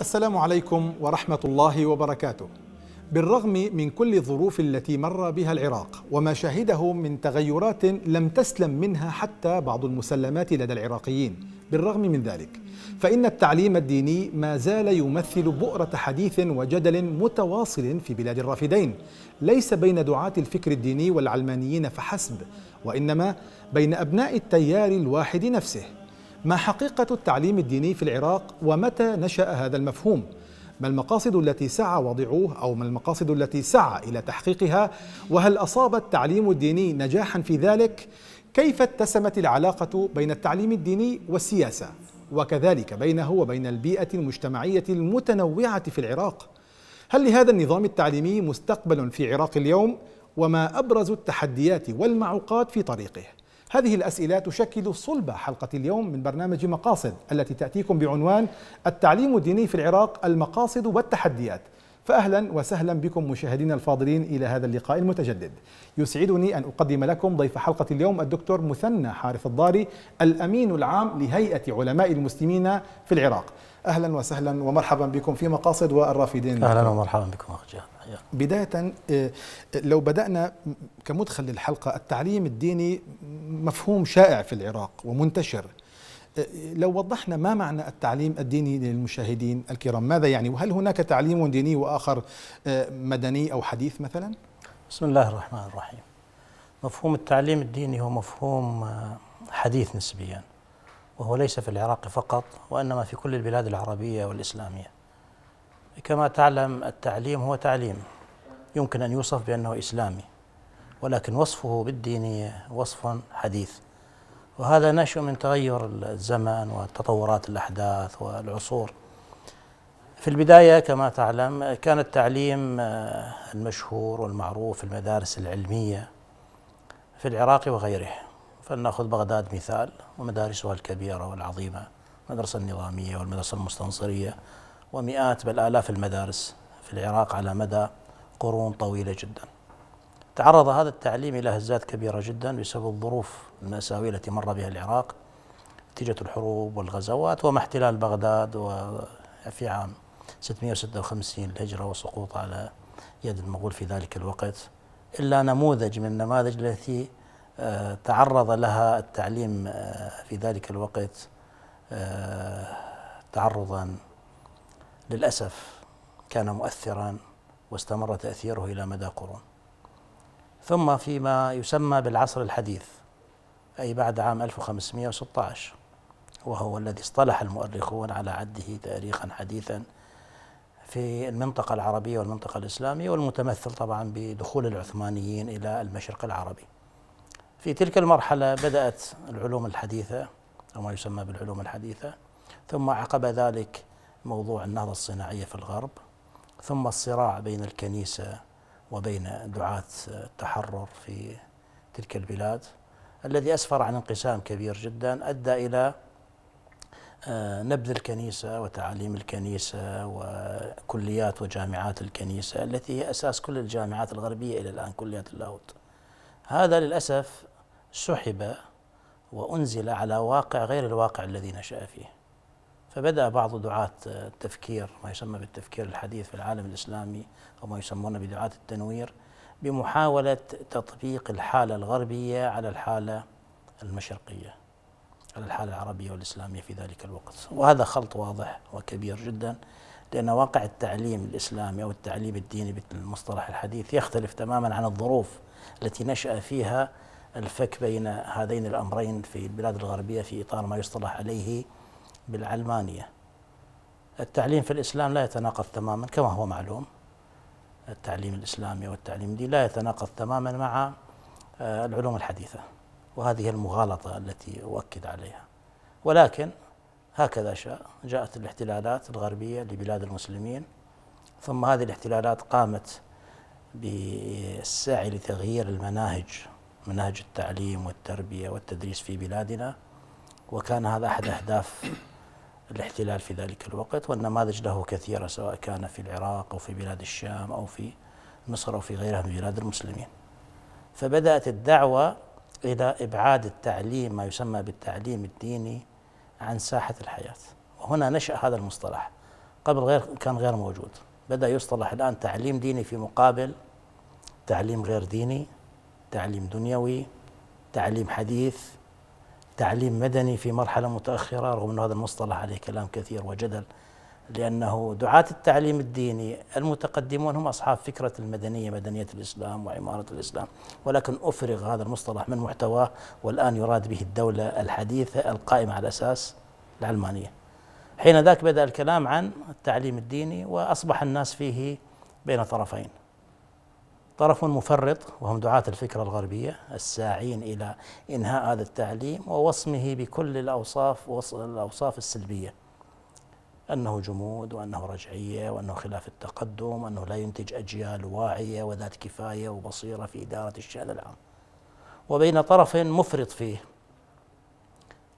السلام عليكم ورحمة الله وبركاته. بالرغم من كل الظروف التي مر بها العراق وما شهده من تغيرات لم تسلم منها حتى بعض المسلمات لدى العراقيين، بالرغم من ذلك فإن التعليم الديني ما زال يمثل بؤرة حديث وجدل متواصل في بلاد الرافدين، ليس بين دعاة الفكر الديني والعلمانيين فحسب، وإنما بين أبناء التيار الواحد نفسه. ما حقيقة التعليم الديني في العراق ومتى نشأ هذا المفهوم؟ ما المقاصد التي سعى وضعوه أو ما المقاصد التي سعى إلى تحقيقها؟ وهل أصاب التعليم الديني نجاحا في ذلك؟ كيف اتسمت العلاقة بين التعليم الديني والسياسة؟ وكذلك بينه وبين البيئة المجتمعية المتنوعة في العراق؟ هل لهذا النظام التعليمي مستقبل في عراق اليوم؟ وما أبرز التحديات والمعوقات في طريقه؟ هذه الأسئلة تشكل صلب حلقة اليوم من برنامج مقاصد التي تأتيكم بعنوان التعليم الديني في العراق المقاصد والتحديات فأهلا وسهلا بكم مشاهدينا الفاضلين إلى هذا اللقاء المتجدد يسعدني أن أقدم لكم ضيف حلقة اليوم الدكتور مثنى حارث الضاري الأمين العام لهيئة علماء المسلمين في العراق أهلا وسهلا ومرحبا بكم في مقاصد والرافدين أهلا ومرحبا بكم أخي بداية آه، لو بدأنا كمدخل للحلقة التعليم الديني مفهوم شائع في العراق ومنتشر آه، لو وضحنا ما معنى التعليم الديني للمشاهدين الكرام ماذا يعني وهل هناك تعليم ديني وآخر آه، مدني أو حديث مثلا بسم الله الرحمن الرحيم مفهوم التعليم الديني هو مفهوم حديث نسبيا وهو ليس في العراق فقط وإنما في كل البلاد العربية والإسلامية كما تعلم التعليم هو تعليم يمكن أن يوصف بأنه إسلامي ولكن وصفه بالدينية وصف حديث وهذا نشأ من تغير الزمن وتطورات الأحداث والعصور في البداية كما تعلم كان التعليم آه، المشهور والمعروف في المدارس العلمية في العراق وغيره فلنأخذ بغداد مثال ومدارسها الكبيرة والعظيمة المدرسة النظامية والمدرسة المستنصرية ومئات بل آلاف المدارس في العراق على مدى قرون طويلة جدا تعرض هذا التعليم إلى هزات كبيرة جدا بسبب الظروف المأساوية التي مر بها العراق نتيجة الحروب والغزوات وما احتلال بغداد في عام 656 الهجرة وسقوط على يد المغول في ذلك الوقت إلا نموذج من النماذج التي آه، تعرض لها التعليم آه، في ذلك الوقت آه، تعرضا للأسف كان مؤثرا واستمر تأثيره إلى مدى قرون ثم فيما يسمى بالعصر الحديث أي بعد عام 1516 وهو الذي اصطلح المؤرخون على عده تاريخا حديثا في المنطقة العربية والمنطقة الإسلامية والمتمثل طبعا بدخول العثمانيين إلى المشرق العربي في تلك المرحلة بدأت العلوم الحديثة أو ما يسمى بالعلوم الحديثة ثم عقب ذلك موضوع النهضة الصناعية في الغرب ثم الصراع بين الكنيسة وبين دعاة التحرر في تلك البلاد الذي أسفر عن انقسام كبير جدا أدى إلى آه، نبذ الكنيسة وتعاليم الكنيسة وكليات وجامعات الكنيسة التي هي أساس كل الجامعات الغربية إلى الآن كليات اللاهوت هذا للأسف سحب وأنزل على واقع غير الواقع الذي نشأ فيه فبدأ بعض دعاة التفكير ما يسمى بالتفكير الحديث في العالم الإسلامي أو ما يسمون بدعاة التنوير بمحاولة تطبيق الحالة الغربية على الحالة المشرقية على الحالة العربية والإسلامية في ذلك الوقت وهذا خلط واضح وكبير جدا لأن واقع التعليم الإسلامي أو التعليم الديني بالمصطلح الحديث يختلف تماما عن الظروف التي نشأ فيها الفك بين هذين الأمرين في البلاد الغربية في إطار ما يصطلح عليه بالعلمانية التعليم في الإسلام لا يتناقض تماما كما هو معلوم التعليم الإسلامي والتعليم دي لا يتناقض تماما مع آه، العلوم الحديثة وهذه المغالطة التي أؤكد عليها ولكن هكذا شاء جاءت الاحتلالات الغربية لبلاد المسلمين ثم هذه الاحتلالات قامت بالسعي لتغيير المناهج مناهج التعليم والتربية والتدريس في بلادنا وكان هذا أحد أهداف الاحتلال في ذلك الوقت والنماذج له كثيرة سواء كان في العراق أو في بلاد الشام أو في مصر أو في غيرها من بلاد المسلمين فبدأت الدعوة إلى إبعاد التعليم ما يسمى بالتعليم الديني عن ساحة الحياة وهنا نشأ هذا المصطلح قبل غير كان غير موجود بدأ يصطلح الآن تعليم ديني في مقابل تعليم غير ديني تعليم دنيوي تعليم حديث تعليم مدني في مرحلة متأخرة رغم أن هذا المصطلح عليه كلام كثير وجدل لأنه دعاة التعليم الديني المتقدمون هم أصحاب فكرة المدنية مدنية الإسلام وعمارة الإسلام ولكن أفرغ هذا المصطلح من محتواه والآن يراد به الدولة الحديثة القائمة على أساس العلمانية حين ذاك بدأ الكلام عن التعليم الديني وأصبح الناس فيه بين طرفين طرف مفرط وهم دعاة الفكرة الغربية الساعين إلى إنهاء هذا التعليم ووصمه بكل الأوصاف الأوصاف السلبية أنه جمود وأنه رجعية وأنه خلاف التقدم وأنه لا ينتج أجيال واعية وذات كفاية وبصيرة في إدارة الشأن العام وبين طرف مفرط فيه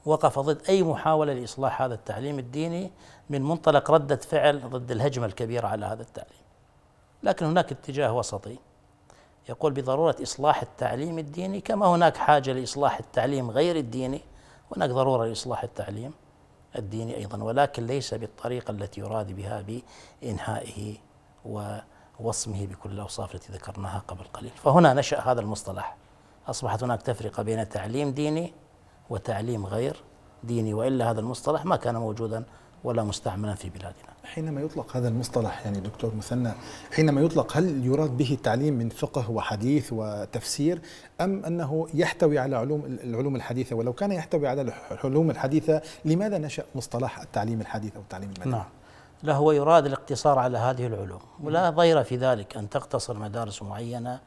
وقف ضد أي محاولة لإصلاح هذا التعليم الديني من منطلق ردة فعل ضد الهجمة الكبيرة على هذا التعليم لكن هناك اتجاه وسطي يقول بضرورة إصلاح التعليم الديني كما هناك حاجة لإصلاح التعليم غير الديني هناك ضرورة لإصلاح التعليم الديني أيضا ولكن ليس بالطريقة التي يراد بها بإنهائه ووصمه بكل الأوصاف التي ذكرناها قبل قليل فهنا نشأ هذا المصطلح أصبحت هناك تفرقة بين تعليم ديني وتعليم غير ديني وإلا هذا المصطلح ما كان موجودا ولا مستعملا في بلادنا حينما يطلق هذا المصطلح يعني دكتور مثنى حينما يطلق هل يراد به التعليم من فقه وحديث وتفسير ام انه يحتوي على علوم العلوم الحديثه ولو كان يحتوي على العلوم الحديثه لماذا نشا مصطلح التعليم الحديث او التعليم المدني؟ نعم لا هو يراد الاقتصار على هذه العلوم ولا ضير في ذلك ان تقتصر مدارس معينه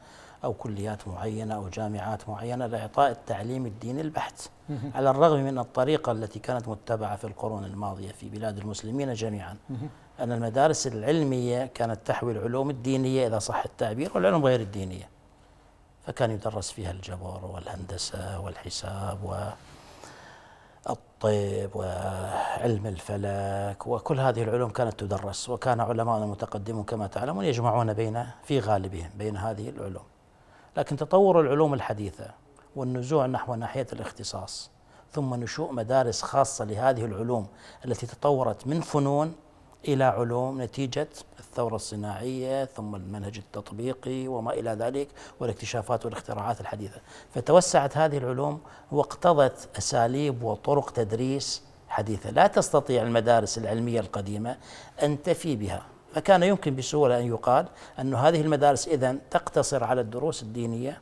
أو كليات معينة أو جامعات معينة لإعطاء التعليم الديني البحت على الرغم من الطريقة التي كانت متبعة في القرون الماضية في بلاد المسلمين جميعا أن المدارس العلمية كانت تحوي العلوم الدينية إذا صح التعبير والعلوم غير الدينية فكان يدرس فيها الجبر والهندسة والحساب و وعلم الفلك وكل هذه العلوم كانت تدرس وكان علماء المتقدمون كما تعلمون يجمعون بين في غالبهم بين هذه العلوم لكن تطور العلوم الحديثة والنزوع نحو ناحية الاختصاص ثم نشوء مدارس خاصة لهذه العلوم التي تطورت من فنون إلى علوم نتيجة الثورة الصناعية ثم المنهج التطبيقي وما إلى ذلك والاكتشافات والاختراعات الحديثة فتوسعت هذه العلوم واقتضت أساليب وطرق تدريس حديثة لا تستطيع المدارس العلمية القديمة أن تفي بها فكان يمكن بسهولة أن يقال أن هذه المدارس إذا تقتصر على الدروس الدينية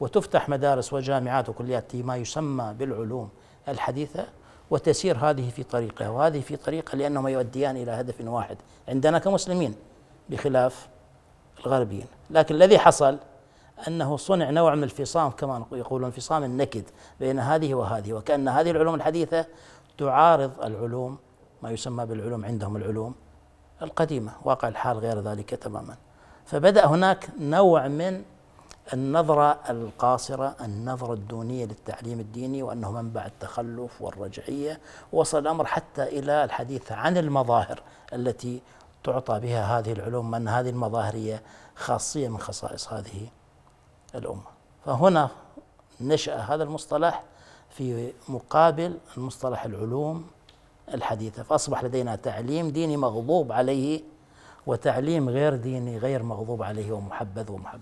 وتفتح مدارس وجامعات وكليات ما يسمى بالعلوم الحديثة وتسير هذه في طريقها وهذه في طريقها لأنهما يؤديان إلى هدف واحد عندنا كمسلمين بخلاف الغربيين لكن الذي حصل أنه صنع نوع من الفصام كما يقولون انفصام النكد بين هذه وهذه وكأن هذه العلوم الحديثة تعارض العلوم ما يسمى بالعلوم عندهم العلوم القديمة واقع الحال غير ذلك تماما فبدأ هناك نوع من النظرة القاصرة النظرة الدونية للتعليم الديني وأنه منبع التخلف والرجعية وصل الأمر حتى إلى الحديث عن المظاهر التي تعطى بها هذه العلوم أن هذه المظاهر هي خاصية من خصائص هذه الأمة فهنا نشأ هذا المصطلح في مقابل المصطلح العلوم الحديثة فأصبح لدينا تعليم ديني مغضوب عليه وتعليم غير ديني غير مغضوب عليه ومحبذ ومحبب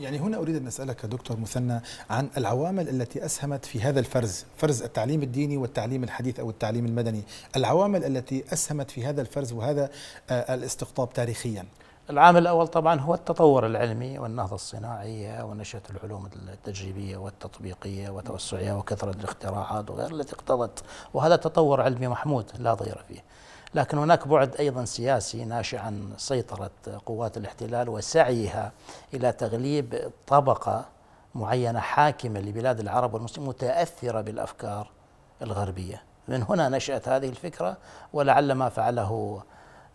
يعني هنا أريد أن أسألك دكتور مثنى عن العوامل التي أسهمت في هذا الفرز فرز التعليم الديني والتعليم الحديث أو التعليم المدني العوامل التي أسهمت في هذا الفرز وهذا آه، الاستقطاب تاريخياً العامل الأول طبعا هو التطور العلمي والنهضة الصناعية ونشأة العلوم التجريبية والتطبيقية وتوسعها وكثرة الاختراعات وغير التي اقتضت وهذا تطور علمي محمود لا ضير فيه لكن هناك بعد أيضا سياسي ناشئ عن سيطرة قوات الاحتلال وسعيها إلى تغليب طبقة معينة حاكمة لبلاد العرب والمسلمين متأثرة بالأفكار الغربية من هنا نشأت هذه الفكرة ولعل ما فعله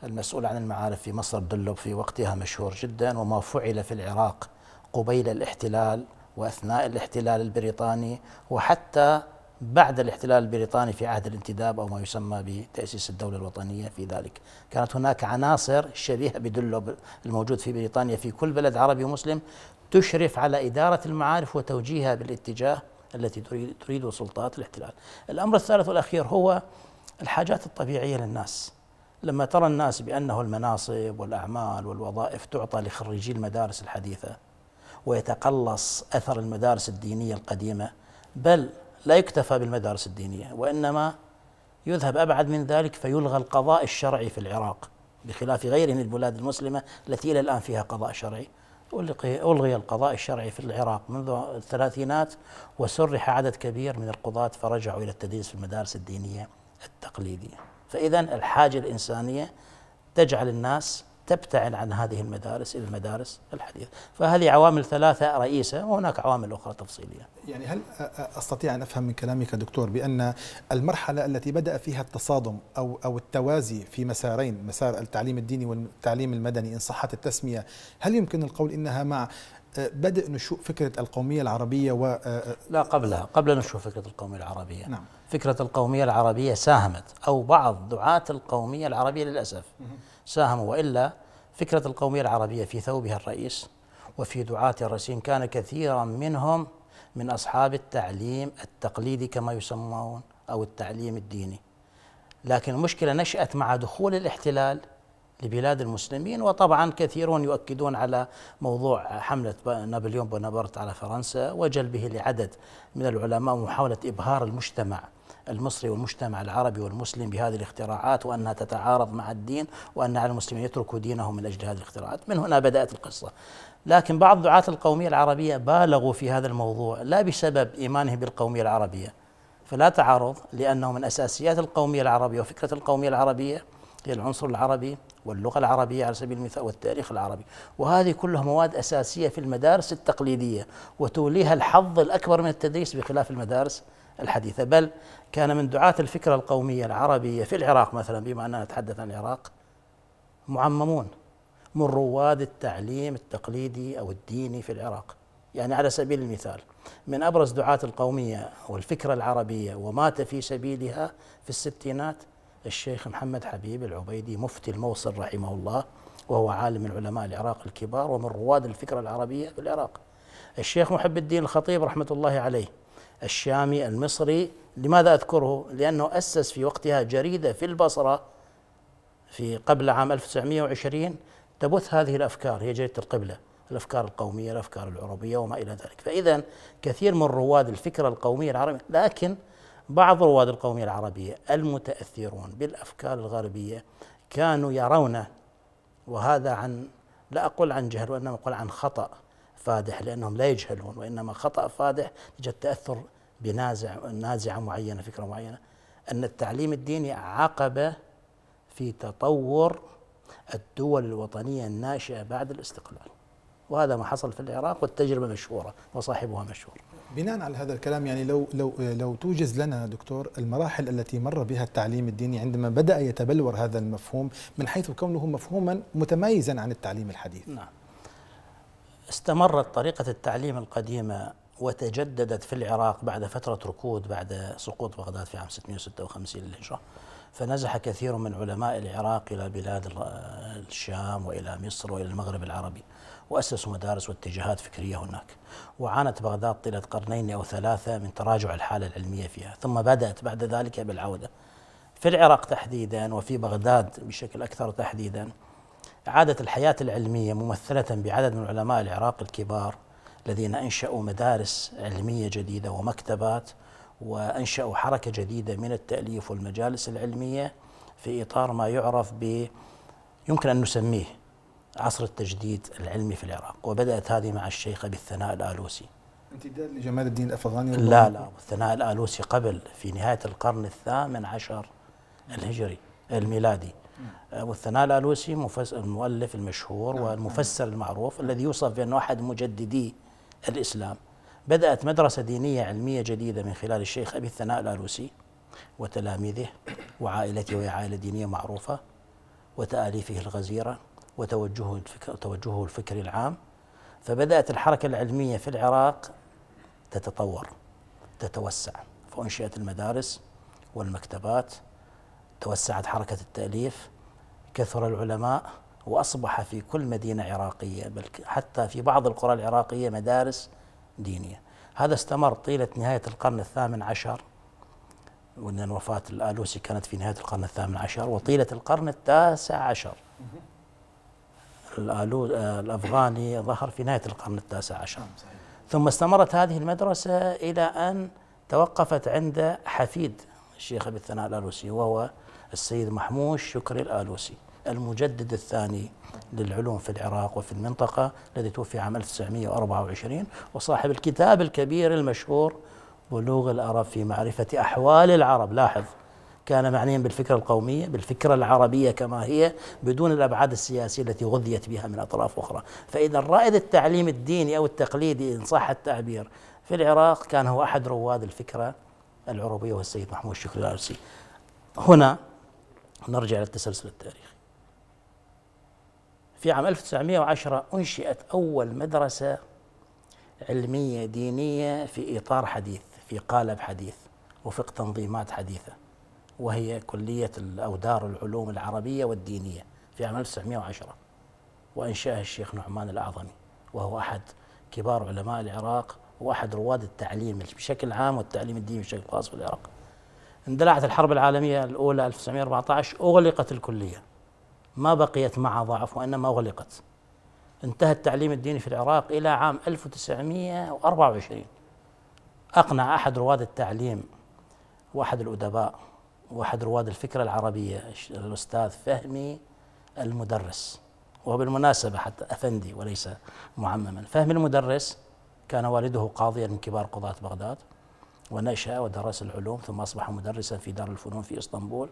المسؤول عن المعارف في مصر دلب في وقتها مشهور جدا وما فعل في العراق قبيل الاحتلال واثناء الاحتلال البريطاني وحتى بعد الاحتلال البريطاني في عهد الانتداب او ما يسمى بتاسيس الدوله الوطنيه في ذلك، كانت هناك عناصر شبيهه بدلوب الموجود في بريطانيا في كل بلد عربي ومسلم تشرف على اداره المعارف وتوجيهها بالاتجاه التي تريد تريده سلطات الاحتلال. الامر الثالث والاخير هو الحاجات الطبيعيه للناس. لما ترى الناس بأنه المناصب والأعمال والوظائف تعطى لخريجي المدارس الحديثة ويتقلص أثر المدارس الدينية القديمة بل لا يكتفى بالمدارس الدينية وإنما يذهب أبعد من ذلك فيلغى القضاء الشرعي في العراق بخلاف غيره من البلاد المسلمة التي إلى الآن فيها قضاء شرعي ألغي القضاء الشرعي في العراق منذ الثلاثينات وسرح عدد كبير من القضاة فرجعوا إلى التدريس في المدارس الدينية التقليدية فإذا الحاجة الإنسانية تجعل الناس تبتعد عن هذه المدارس الى المدارس الحديثه، فهذه عوامل ثلاثه رئيسه وهناك عوامل اخرى تفصيليه. يعني هل استطيع ان افهم من كلامك دكتور بان المرحله التي بدا فيها التصادم او او التوازي في مسارين، مسار التعليم الديني والتعليم المدني ان صحت التسميه، هل يمكن القول انها مع بدأ نشوء فكرة القومية العربية و آه، آه، لا قبلها قبل نشوء فكرة القومية العربية نعم فكرة القومية العربية ساهمت أو بعض دعاة القومية العربية للأسف ساهموا وإلا فكرة القومية العربية في ثوبها الرئيس وفي دعاة الرسيم كان كثيرا منهم من أصحاب التعليم التقليدي كما يسمون أو التعليم الديني لكن المشكلة نشأت مع دخول الاحتلال لبلاد المسلمين وطبعا كثيرون يؤكدون على موضوع حملة نابليون بونابرت على فرنسا وجلبه لعدد من العلماء ومحاولة إبهار المجتمع المصري والمجتمع العربي والمسلم بهذه الاختراعات وأنها تتعارض مع الدين وأن على المسلمين يتركوا دينهم من أجل هذه الاختراعات من هنا بدأت القصة لكن بعض دعاة القومية العربية بالغوا في هذا الموضوع لا بسبب إيمانهم بالقومية العربية فلا تعارض لأنه من أساسيات القومية العربية وفكرة القومية العربية هي العنصر العربي واللغة العربية على سبيل المثال والتاريخ العربي وهذه كلها مواد أساسية في المدارس التقليدية وتوليها الحظ الأكبر من التدريس بخلاف المدارس الحديثة بل كان من دعاة الفكرة القومية العربية في العراق مثلا بما أننا نتحدث عن العراق معممون من رواد التعليم التقليدي أو الديني في العراق يعني على سبيل المثال من أبرز دعاة القومية والفكرة العربية ومات في سبيلها في الستينات الشيخ محمد حبيب العبيدي مفتي الموصل رحمه الله وهو عالم من علماء العراق الكبار ومن رواد الفكرة العربية في العراق الشيخ محب الدين الخطيب رحمة الله عليه الشامي المصري لماذا أذكره؟ لأنه أسس في وقتها جريدة في البصرة في قبل عام 1920 تبث هذه الأفكار هي جريدة القبلة الافكار القوميه، الافكار العربيه وما الى ذلك، فاذا كثير من رواد الفكره القوميه العربيه لكن بعض رواد القومية العربية المتأثرون بالأفكار الغربية كانوا يرون وهذا عن لا أقول عن جهل وإنما أقول عن خطأ فادح لأنهم لا يجهلون وإنما خطأ فادح يجد تأثر بنازع نازعة معينة فكرة معينة أن التعليم الديني عقب في تطور الدول الوطنية الناشئة بعد الاستقلال وهذا ما حصل في العراق والتجربة مشهورة وصاحبها مشهور بناء على هذا الكلام يعني لو لو لو توجز لنا دكتور المراحل التي مر بها التعليم الديني عندما بدا يتبلور هذا المفهوم من حيث كونه مفهوما متميزا عن التعليم الحديث. نعم. استمرت طريقه التعليم القديمه وتجددت في العراق بعد فتره ركود بعد سقوط بغداد في عام 656 للهجره. فنزح كثير من علماء العراق الى بلاد الشام والى مصر والى المغرب العربي. وأسسوا مدارس واتجاهات فكرية هناك وعانت بغداد طيلة قرنين أو ثلاثة من تراجع الحالة العلمية فيها ثم بدأت بعد ذلك بالعودة في العراق تحديدا وفي بغداد بشكل أكثر تحديدا عادت الحياة العلمية ممثلة بعدد من علماء العراق الكبار الذين أنشأوا مدارس علمية جديدة ومكتبات وأنشأوا حركة جديدة من التأليف والمجالس العلمية في إطار ما يعرف ب يمكن أن نسميه عصر التجديد العلمي في العراق وبدأت هذه مع الشيخ أبي الثناء الآلوسي امتداد لجمال الدين الأفغاني لا لا الثناء الآلوسي قبل في نهاية القرن الثامن عشر الهجري الميلادي نعم. أبو الثناء الآلوسي المؤلف المشهور نعم، والمفسر نعم. المعروف الذي يوصف بأنه أحد مجددي الإسلام بدأت مدرسة دينية علمية جديدة من خلال الشيخ أبي الثناء الآلوسي وتلاميذه وعائلته وهي عائلة دينية معروفة وتآليفه الغزيرة وتوجهه الفكر توجهه الفكري العام فبدأت الحركة العلمية في العراق تتطور تتوسع فأنشئت المدارس والمكتبات توسعت حركة التأليف كثر العلماء وأصبح في كل مدينة عراقية بل حتى في بعض القرى العراقية مدارس دينية هذا استمر طيلة نهاية القرن الثامن عشر وإن وفاة الآلوسي كانت في نهاية القرن الثامن عشر وطيلة القرن التاسع عشر آه، الأفغاني ظهر في نهاية القرن التاسع عشر ثم استمرت هذه المدرسة إلى أن توقفت عند حفيد الشيخ أبي الثناء الآلوسي وهو السيد محموش شكري الآلوسي المجدد الثاني للعلوم في العراق وفي المنطقة الذي توفي عام 1924 وصاحب الكتاب الكبير المشهور بلوغ الأرب في معرفة أحوال العرب لاحظ كان معنيا بالفكرة القومية بالفكرة العربية كما هي بدون الأبعاد السياسية التي غذيت بها من أطراف أخرى فإذا رائد التعليم الديني أو التقليدي إن صح التعبير في العراق كان هو أحد رواد الفكرة العروبية والسيد محمود شكري العرسي هنا نرجع للتسلسل التاريخي في عام 1910 أنشئت أول مدرسة علمية دينية في إطار حديث في قالب حديث وفق تنظيمات حديثة وهي كلية أو دار العلوم العربية والدينية في عام 1910 وإنشاها الشيخ نعمان الأعظمي وهو أحد كبار علماء العراق وأحد رواد التعليم بشكل عام والتعليم الديني بشكل خاص في العراق اندلعت الحرب العالمية الأولى 1914 أغلقت الكلية ما بقيت مع ضعف وإنما أغلقت انتهى التعليم الديني في العراق إلى عام 1924 أقنع أحد رواد التعليم وأحد الأدباء واحد رواد الفكرة العربية الأستاذ فهمي المدرس وهو بالمناسبة حتى أفندي وليس معمما فهمي المدرس كان والده قاضيا من كبار قضاة بغداد ونشأ ودرس العلوم ثم أصبح مدرسا في دار الفنون في إسطنبول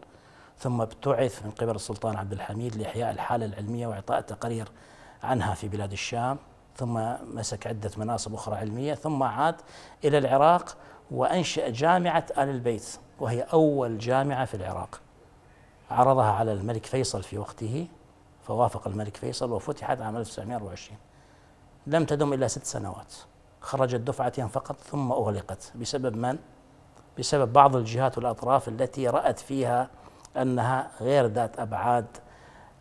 ثم ابتعث من قبل السلطان عبد الحميد لإحياء الحالة العلمية وإعطاء تقرير عنها في بلاد الشام ثم مسك عدة مناصب أخرى علمية ثم عاد إلى العراق وأنشأ جامعة آل البيت وهي أول جامعة في العراق عرضها على الملك فيصل في وقته فوافق الملك فيصل وفتحت عام 1924 لم تدم إلا ست سنوات خرجت دفعتين فقط ثم أغلقت بسبب من؟ بسبب بعض الجهات والأطراف التي رأت فيها أنها غير ذات أبعاد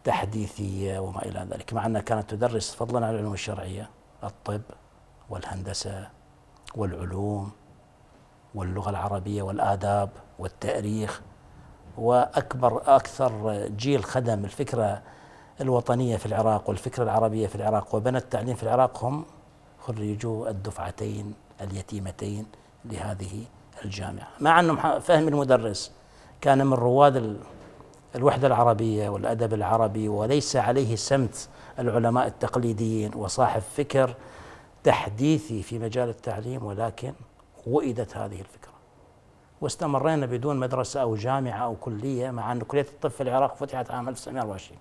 تحديثية وما إلى ذلك مع أنها كانت تدرس فضلا عن العلوم الشرعية الطب والهندسة والعلوم واللغة العربية والآداب والتاريخ وأكبر أكثر جيل خدم الفكرة الوطنية في العراق والفكرة العربية في العراق وبنى التعليم في العراق هم خريجو الدفعتين اليتيمتين لهذه الجامعة مع أنهم فهم المدرس كان من رواد الوحدة العربية والأدب العربي وليس عليه سمت العلماء التقليديين وصاحب فكر تحديثي في مجال التعليم ولكن وئدت هذه الفكرة واستمرينا بدون مدرسة أو جامعة أو كلية مع أن كلية الطب في العراق فتحت عام 1924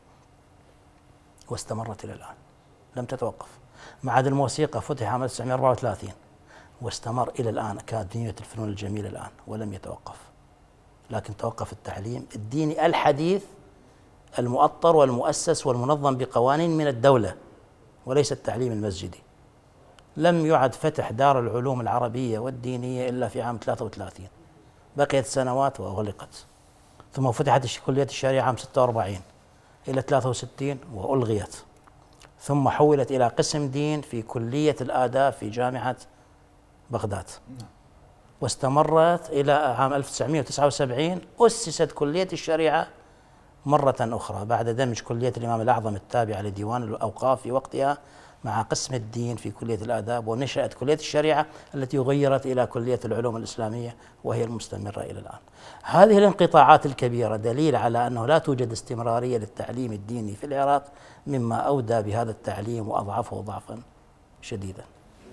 واستمرت إلى الآن لم تتوقف معهد الموسيقى فتح عام 1934 واستمر إلى الآن أكاديمية الفنون الجميلة الآن ولم يتوقف لكن توقف التعليم الديني الحديث المؤطر والمؤسس والمنظم بقوانين من الدولة وليس التعليم المسجدي لم يعد فتح دار العلوم العربية والدينية إلا في عام 33 بقيت سنوات وأغلقت ثم فتحت كلية الشريعة عام 46 إلى 63 وألغيت ثم حولت إلى قسم دين في كلية الآداب في جامعة بغداد واستمرت إلى عام 1979 أسست كلية الشريعة مرة أخرى بعد دمج كلية الإمام الأعظم التابعة لديوان الأوقاف في وقتها مع قسم الدين في كلية الآداب ونشأت كلية الشريعة التي غيرت إلى كلية العلوم الإسلامية وهي المستمرة إلى الآن هذه الانقطاعات الكبيرة دليل على أنه لا توجد استمرارية للتعليم الديني في العراق مما أودى بهذا التعليم وأضعفه ضعفا شديدا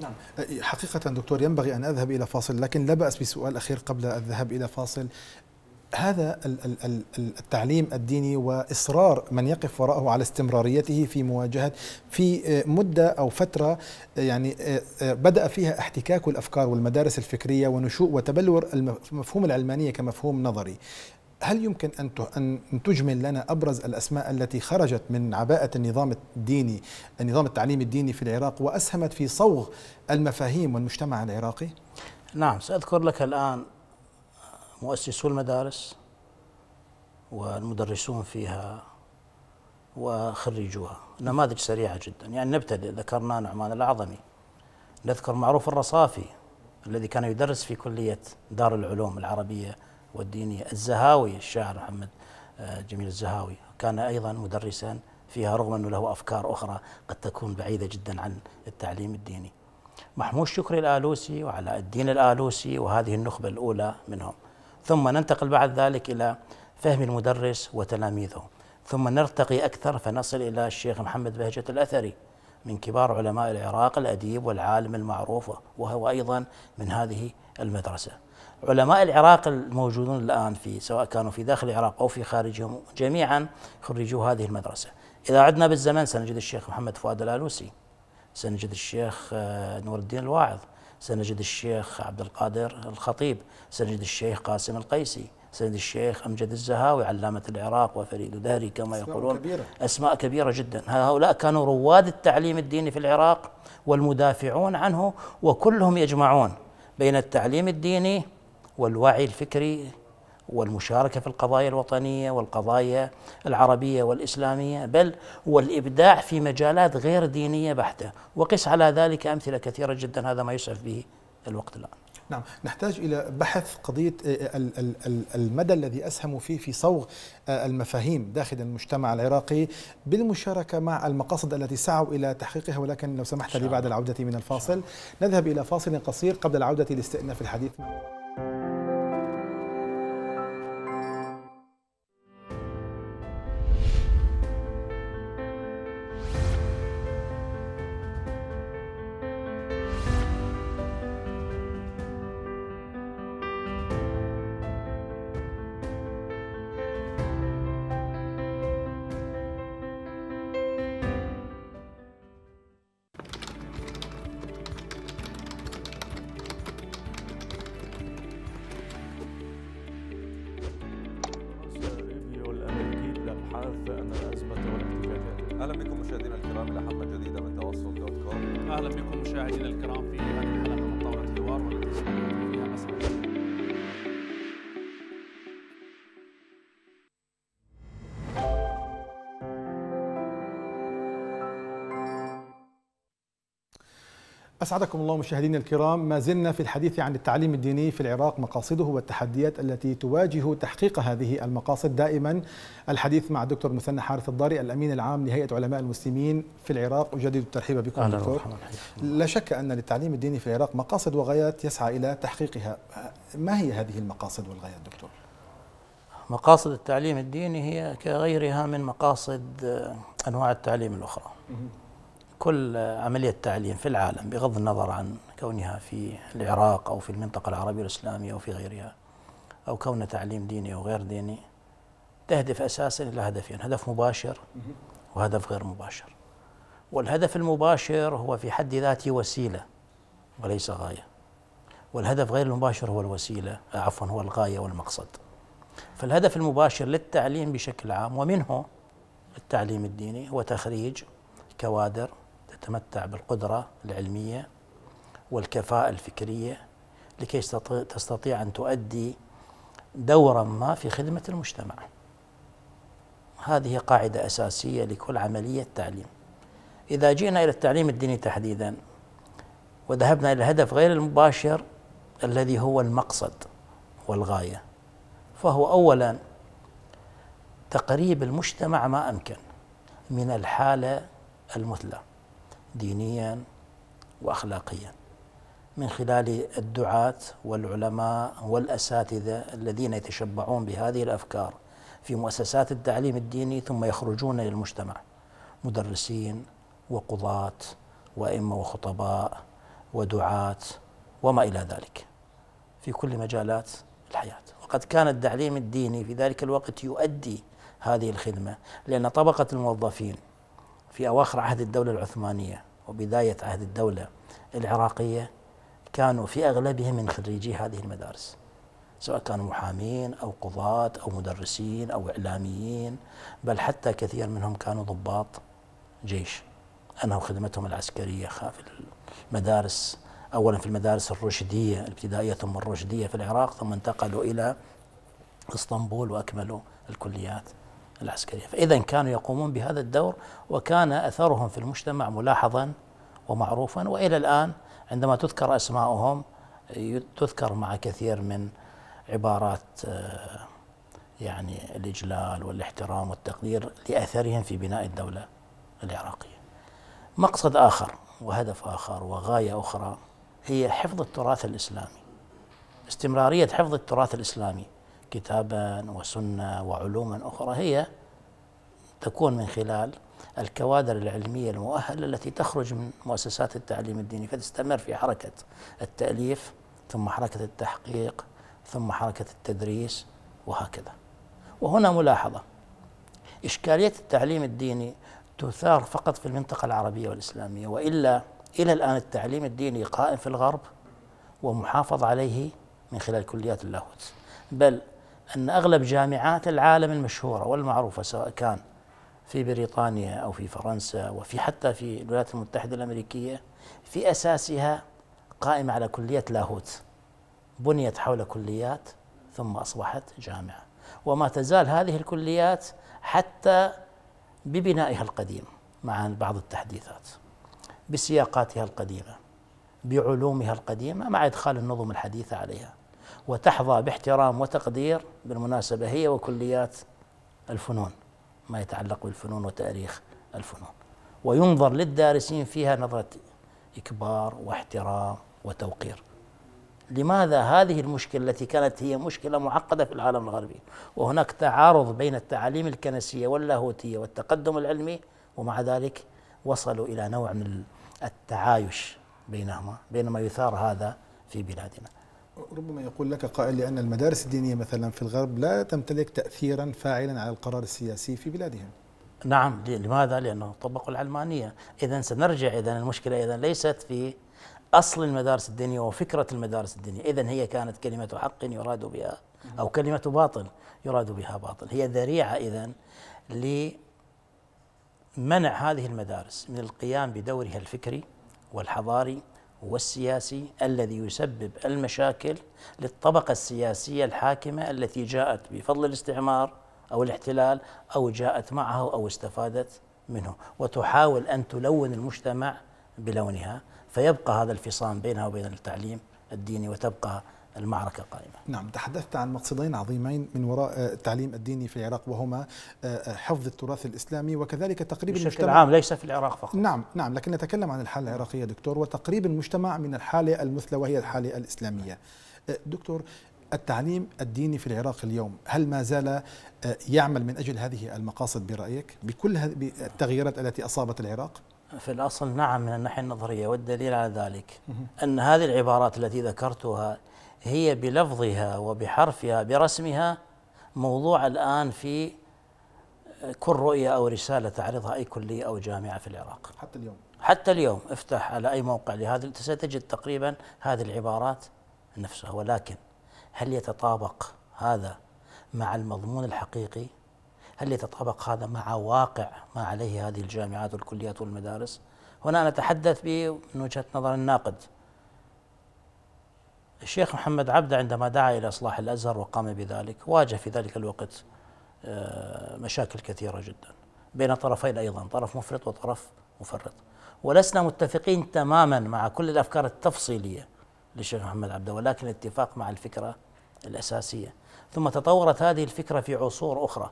نعم حقيقة دكتور ينبغي أن أذهب إلى فاصل لكن لا بأس بسؤال أخير قبل الذهاب إلى فاصل هذا التعليم الديني واصرار من يقف وراءه على استمراريته في مواجهه في آه، مده او فتره آه، يعني آه، بدا فيها احتكاك الافكار والمدارس الفكريه ونشوء وتبلور مفهوم العلمانيه كمفهوم نظري. هل يمكن ان ان تجمل لنا ابرز الاسماء التي خرجت من عباءه النظام الديني، النظام التعليم الديني في العراق واسهمت في صوغ المفاهيم والمجتمع العراقي؟ نعم ساذكر لك الان مؤسسو المدارس والمدرسون فيها وخريجوها نماذج سريعة جدا يعني نبتدئ ذكرنا نعمان الأعظمي نذكر معروف الرصافي الذي كان يدرس في كلية دار العلوم العربية والدينية الزهاوي الشاعر محمد آه، جميل الزهاوي كان أيضا مدرسا فيها رغم أنه له أفكار أخرى قد تكون بعيدة جدا عن التعليم الديني محمود شكري الآلوسي وعلاء الدين الآلوسي وهذه النخبة الأولى منهم ثم ننتقل بعد ذلك إلى فهم المدرس وتلاميذه ثم نرتقي أكثر فنصل إلى الشيخ محمد بهجة الأثري من كبار علماء العراق الأديب والعالم المعروف وهو أيضا من هذه المدرسة علماء العراق الموجودون الآن في سواء كانوا في داخل العراق أو في خارجهم جميعا خريجوا هذه المدرسة إذا عدنا بالزمن سنجد الشيخ محمد فؤاد الآلوسي سنجد الشيخ آه، نور الدين الواعظ سنجد الشيخ عبد القادر الخطيب سنجد الشيخ قاسم القيسي سيد الشيخ أمجد الزهاوي علامة العراق وفريد دهري كما أسماء يقولون كبيرة. أسماء كبيرة جدا هؤلاء كانوا رواد التعليم الديني في العراق والمدافعون عنه وكلهم يجمعون بين التعليم الديني والوعي الفكري والمشاركة في القضايا الوطنية والقضايا العربية والإسلامية بل والإبداع في مجالات غير دينية بحتة وقس على ذلك أمثلة كثيرة جدا هذا ما يسعف به الوقت الآن نعم نحتاج إلى بحث قضية المدى الذي أسهم فيه في صوغ آه، المفاهيم داخل المجتمع العراقي بالمشاركة مع المقاصد التي سعوا إلى تحقيقها ولكن لو سمحت لي بعد العودة من الفاصل نذهب إلى فاصل قصير قبل العودة لاستئناف الحديث أسعدكم الله مشاهدينا الكرام ما زلنا في الحديث عن التعليم الديني في العراق مقاصده والتحديات التي تواجه تحقيق هذه المقاصد دائما الحديث مع الدكتور مثنى حارث الضاري الأمين العام لهيئة علماء المسلمين في العراق أجدد الترحيب بكم أهلا دكتور لا شك أن للتعليم الديني في العراق مقاصد وغايات يسعى إلى تحقيقها ما هي هذه المقاصد والغايات دكتور؟ مقاصد التعليم الديني هي كغيرها من مقاصد آه، أنواع التعليم الأخرى كل عملية تعليم في العالم بغض النظر عن كونها في العراق أو في المنطقة العربية الإسلامية أو في غيرها أو كون تعليم ديني أو غير ديني تهدف أساسا إلى هدفين يعني، هدف مباشر وهدف غير مباشر والهدف المباشر هو في حد ذاته وسيلة وليس غاية والهدف غير المباشر هو الوسيلة عفوا هو الغاية والمقصد فالهدف المباشر للتعليم بشكل عام ومنه التعليم الديني هو تخريج كوادر تتمتع بالقدرة العلمية والكفاءة الفكرية لكي تستطيع أن تؤدي دورا ما في خدمة المجتمع هذه قاعدة أساسية لكل عملية تعليم إذا جئنا إلى التعليم الديني تحديدا وذهبنا إلى الهدف غير المباشر الذي هو المقصد والغاية فهو أولا تقريب المجتمع ما أمكن من الحالة المثلى دينيا واخلاقيا من خلال الدعاة والعلماء والاساتذه الذين يتشبعون بهذه الافكار في مؤسسات التعليم الديني ثم يخرجون للمجتمع مدرسين وقضاة وائمه وخطباء ودعاة وما الى ذلك في كل مجالات الحياه وقد كان التعليم الديني في ذلك الوقت يؤدي هذه الخدمه لان طبقه الموظفين في اواخر عهد الدوله العثمانيه وبداية عهد الدولة العراقية كانوا في أغلبهم من خريجي هذه المدارس سواء كانوا محامين أو قضاة أو مدرسين أو إعلاميين بل حتى كثير منهم كانوا ضباط جيش أنهوا خدمتهم العسكرية في المدارس أولا في المدارس الرشدية الابتدائية ثم الرشدية في العراق ثم انتقلوا إلى اسطنبول وأكملوا الكليات العسكرية فإذا كانوا يقومون بهذا الدور وكان أثرهم في المجتمع ملاحظا ومعروفا وإلى الآن عندما تذكر أسماؤهم تذكر مع كثير من عبارات آه، يعني الإجلال والاحترام والتقدير لأثرهم في بناء الدولة العراقية مقصد آخر وهدف آخر وغاية أخرى هي حفظ التراث الإسلامي استمرارية حفظ التراث الإسلامي كتابا وسنة وعلوما أخرى هي تكون من خلال الكوادر العلمية المؤهلة التي تخرج من مؤسسات التعليم الديني فتستمر في حركة التأليف ثم حركة التحقيق ثم حركة التدريس وهكذا وهنا ملاحظة إشكالية التعليم الديني تثار فقط في المنطقة العربية والإسلامية وإلا إلى الآن التعليم الديني قائم في الغرب ومحافظ عليه من خلال كليات اللاهوت بل أن أغلب جامعات العالم المشهورة والمعروفة سواء كان في بريطانيا أو في فرنسا وفي حتى في الولايات المتحدة الأمريكية في أساسها قائمة على كلية لاهوت بنيت حول كليات ثم أصبحت جامعة وما تزال هذه الكليات حتى ببنائها القديم مع بعض التحديثات بسياقاتها القديمة بعلومها القديمة مع إدخال النظم الحديثة عليها وتحظى باحترام وتقدير بالمناسبة هي وكليات الفنون ما يتعلق بالفنون وتاريخ الفنون وينظر للدارسين فيها نظرة إكبار واحترام وتوقير لماذا هذه المشكلة التي كانت هي مشكلة معقدة في العالم الغربي وهناك تعارض بين التعاليم الكنسية واللاهوتية والتقدم العلمي ومع ذلك وصلوا إلى نوع من التعايش بينهما بينما يثار هذا في بلادنا ربما يقول لك قائل لأن المدارس الدينية مثلا في الغرب لا تمتلك تأثيرا فاعلا على القرار السياسي في بلادهم نعم لماذا؟ لأنه طبقوا العلمانية إذا سنرجع إذا المشكلة إذا ليست في أصل المدارس الدينية وفكرة المدارس الدينية إذا هي كانت كلمة حق يراد بها أو كلمة باطل يراد بها باطل هي ذريعة إذا لمنع هذه المدارس من القيام بدورها الفكري والحضاري هو السياسي الذي يسبب المشاكل للطبقة السياسية الحاكمة التي جاءت بفضل الاستعمار أو الاحتلال أو جاءت معه أو استفادت منه وتحاول أن تلون المجتمع بلونها فيبقى هذا الفصام بينها وبين التعليم الديني وتبقى المعركة قائمة نعم تحدثت عن مقصدين عظيمين من وراء آه، التعليم الديني في العراق وهما آه، آه، حفظ التراث الإسلامي وكذلك تقريب بشكل المجتمع عام ليس في العراق فقط نعم نعم لكن نتكلم عن الحالة العراقية دكتور وتقريب المجتمع من الحالة المثلى وهي الحالة الإسلامية نعم. دكتور التعليم الديني في العراق اليوم هل ما زال يعمل من أجل هذه المقاصد برأيك بكل التغييرات التي أصابت العراق؟ في الأصل نعم من الناحية النظرية والدليل على ذلك أن هذه العبارات التي ذكرتها هي بلفظها وبحرفها برسمها موضوع الآن في كل رؤية أو رسالة تعرضها أي كلية أو جامعة في العراق حتى اليوم حتى اليوم افتح على أي موقع لهذا ستجد تقريبا هذه العبارات نفسها ولكن هل يتطابق هذا مع المضمون الحقيقي هل يتطابق هذا مع واقع ما عليه هذه الجامعات والكليات والمدارس هنا نتحدث من وجهة نظر الناقد الشيخ محمد عبده عندما دعا إلى إصلاح الأزهر وقام بذلك واجه في ذلك الوقت آه، مشاكل كثيرة جدا بين طرفين أيضا طرف مفرط وطرف مفرط ولسنا متفقين تماما مع كل الأفكار التفصيلية للشيخ محمد عبده ولكن الاتفاق مع الفكرة الأساسية ثم تطورت هذه الفكرة في عصور أخرى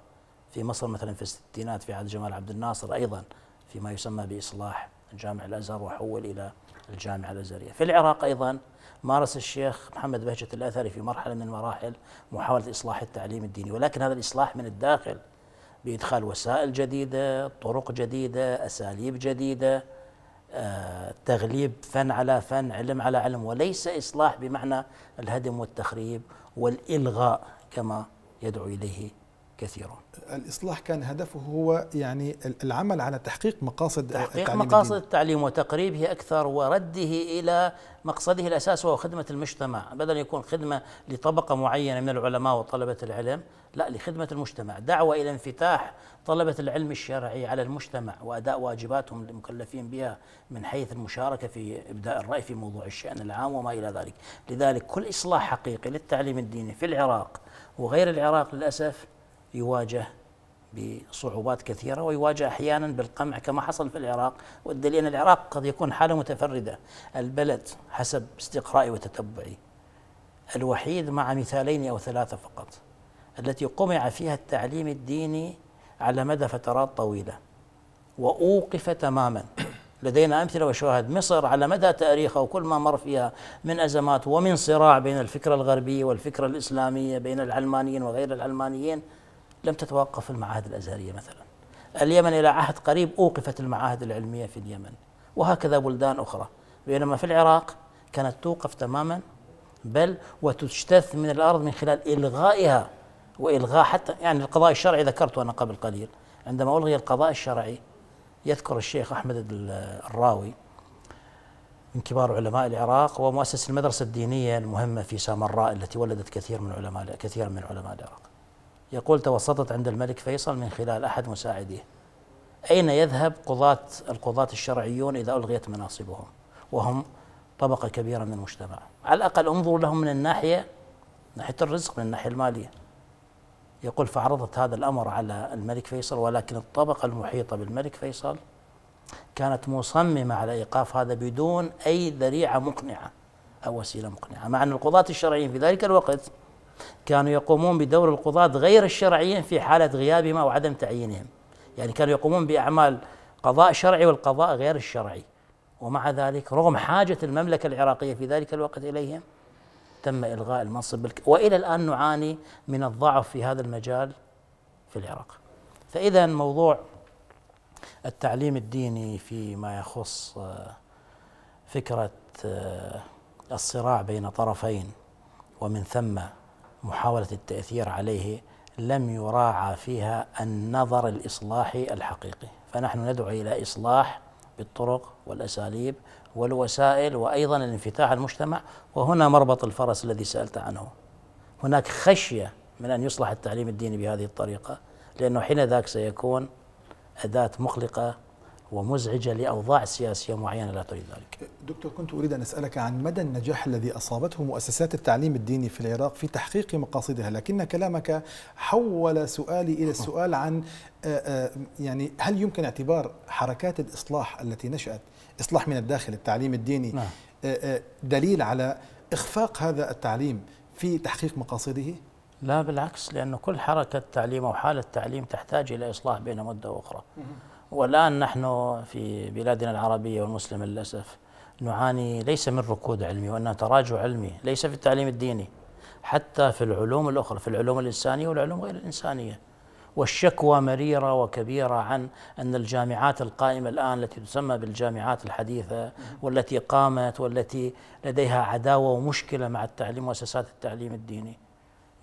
في مصر مثلا في الستينات في عهد جمال عبد الناصر أيضا فيما يسمى بإصلاح جامع الأزهر وحول إلى الجامعة الأزهرية في العراق أيضا مارس الشيخ محمد بهجة الأثري في مرحلة من مراحل محاولة إصلاح التعليم الديني ولكن هذا الإصلاح من الداخل بإدخال وسائل جديدة طرق جديدة أساليب جديدة آه، تغليب فن على فن علم على علم وليس إصلاح بمعنى الهدم والتخريب والإلغاء كما يدعو إليه كثيرا الإصلاح كان هدفه هو يعني العمل على تحقيق مقاصد تحقيق التعليم مقاصد الدين. التعليم وتقريبه أكثر ورده إلى مقصده الأساس وهو خدمة المجتمع بدل يكون خدمة لطبقة معينة من العلماء وطلبة العلم لا لخدمة المجتمع دعوة إلى انفتاح طلبة العلم الشرعي على المجتمع وأداء واجباتهم المكلفين بها من حيث المشاركة في إبداء الرأي في موضوع الشأن العام وما إلى ذلك لذلك كل إصلاح حقيقي للتعليم الديني في العراق وغير العراق للأسف يواجه بصعوبات كثيرة ويواجه أحيانا بالقمع كما حصل في العراق والدليل أن العراق قد يكون حالة متفردة البلد حسب استقرائي وتتبعي الوحيد مع مثالين أو ثلاثة فقط التي قمع فيها التعليم الديني على مدى فترات طويلة وأوقف تماما لدينا أمثلة وشواهد مصر على مدى تاريخها وكل ما مر فيها من أزمات ومن صراع بين الفكرة الغربية والفكرة الإسلامية بين العلمانيين وغير العلمانيين لم تتوقف المعاهد الازهريه مثلا. اليمن الى عهد قريب اوقفت المعاهد العلميه في اليمن وهكذا بلدان اخرى بينما في العراق كانت توقف تماما بل وتجتث من الارض من خلال الغائها والغاء حتى يعني القضاء الشرعي ذكرته انا قبل قليل عندما الغي القضاء الشرعي يذكر الشيخ احمد الراوي من كبار علماء العراق ومؤسس المدرسه الدينيه المهمه في سامراء التي ولدت كثير من علماء كثير من علماء العراق يقول توسطت عند الملك فيصل من خلال أحد مساعديه أين يذهب قضاة القضاة الشرعيون إذا ألغيت مناصبهم وهم طبقة كبيرة من المجتمع على الأقل انظروا لهم من الناحية ناحية الرزق من الناحية المالية يقول فعرضت هذا الأمر على الملك فيصل ولكن الطبقة المحيطة بالملك فيصل كانت مصممة على إيقاف هذا بدون أي ذريعة مقنعة أو وسيلة مقنعة مع أن القضاة الشرعيين في ذلك الوقت كانوا يقومون بدور القضاة غير الشرعيين في حالة غيابهم أو عدم تعيينهم يعني كانوا يقومون بأعمال قضاء شرعي والقضاء غير الشرعي ومع ذلك رغم حاجة المملكة العراقية في ذلك الوقت إليهم تم إلغاء المنصب وإلى الآن نعاني من الضعف في هذا المجال في العراق فإذا موضوع التعليم الديني فيما يخص آه، فكرة آه، الصراع بين طرفين ومن ثم محاولة التأثير عليه لم يراعى فيها النظر الإصلاحي الحقيقي فنحن ندعو إلى إصلاح بالطرق والأساليب والوسائل وأيضا الانفتاح المجتمع وهنا مربط الفرس الذي سألت عنه هناك خشية من أن يصلح التعليم الديني بهذه الطريقة لأنه حين ذاك سيكون أداة مقلقة ومزعجة لأوضاع سياسية معينة لا تريد ذلك دكتور كنت أريد أن أسألك عن مدى النجاح الذي أصابته مؤسسات التعليم الديني في العراق في تحقيق مقاصدها لكن كلامك حول سؤالي إلى السؤال عن آه، آه، يعني هل يمكن اعتبار حركات الإصلاح التي نشأت إصلاح من الداخل التعليم الديني نعم. آه، دليل على إخفاق هذا التعليم في تحقيق مقاصده؟ لا بالعكس لأن كل حركة تعليم أو حالة تعليم تحتاج إلى إصلاح بين مدة وأخرى والآن نحن في بلادنا العربية والمسلمة للأسف نعاني ليس من ركود علمي وانما تراجع علمي ليس في التعليم الديني حتى في العلوم الأخرى في العلوم الإنسانية والعلوم غير الإنسانية والشكوى مريرة وكبيرة عن أن الجامعات القائمة الآن التي تسمى بالجامعات الحديثة والتي قامت والتي لديها عداوة ومشكلة مع التعليم مؤسسات التعليم الديني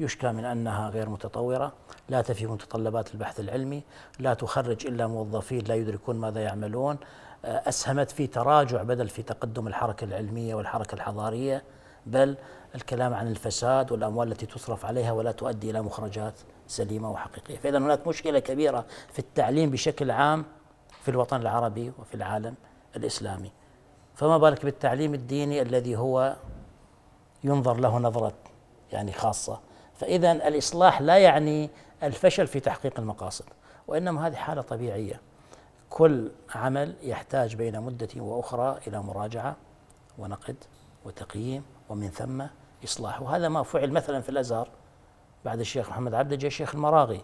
يشكى من أنها غير متطورة لا تفي متطلبات البحث العلمي لا تخرج إلا موظفين لا يدركون ماذا يعملون آه، أسهمت في تراجع بدل في تقدم الحركة العلمية والحركة الحضارية بل الكلام عن الفساد والأموال التي تصرف عليها ولا تؤدي إلى مخرجات سليمة وحقيقية فإذا هناك مشكلة كبيرة في التعليم بشكل عام في الوطن العربي وفي العالم الإسلامي فما بالك بالتعليم الديني الذي هو ينظر له نظرة يعني خاصة فإذا الإصلاح لا يعني الفشل في تحقيق المقاصد وإنما هذه حالة طبيعية كل عمل يحتاج بين مدة وأخرى إلى مراجعة ونقد وتقييم ومن ثم إصلاح وهذا ما فعل مثلا في الأزهر بعد الشيخ محمد عبده جاء الشيخ المراغي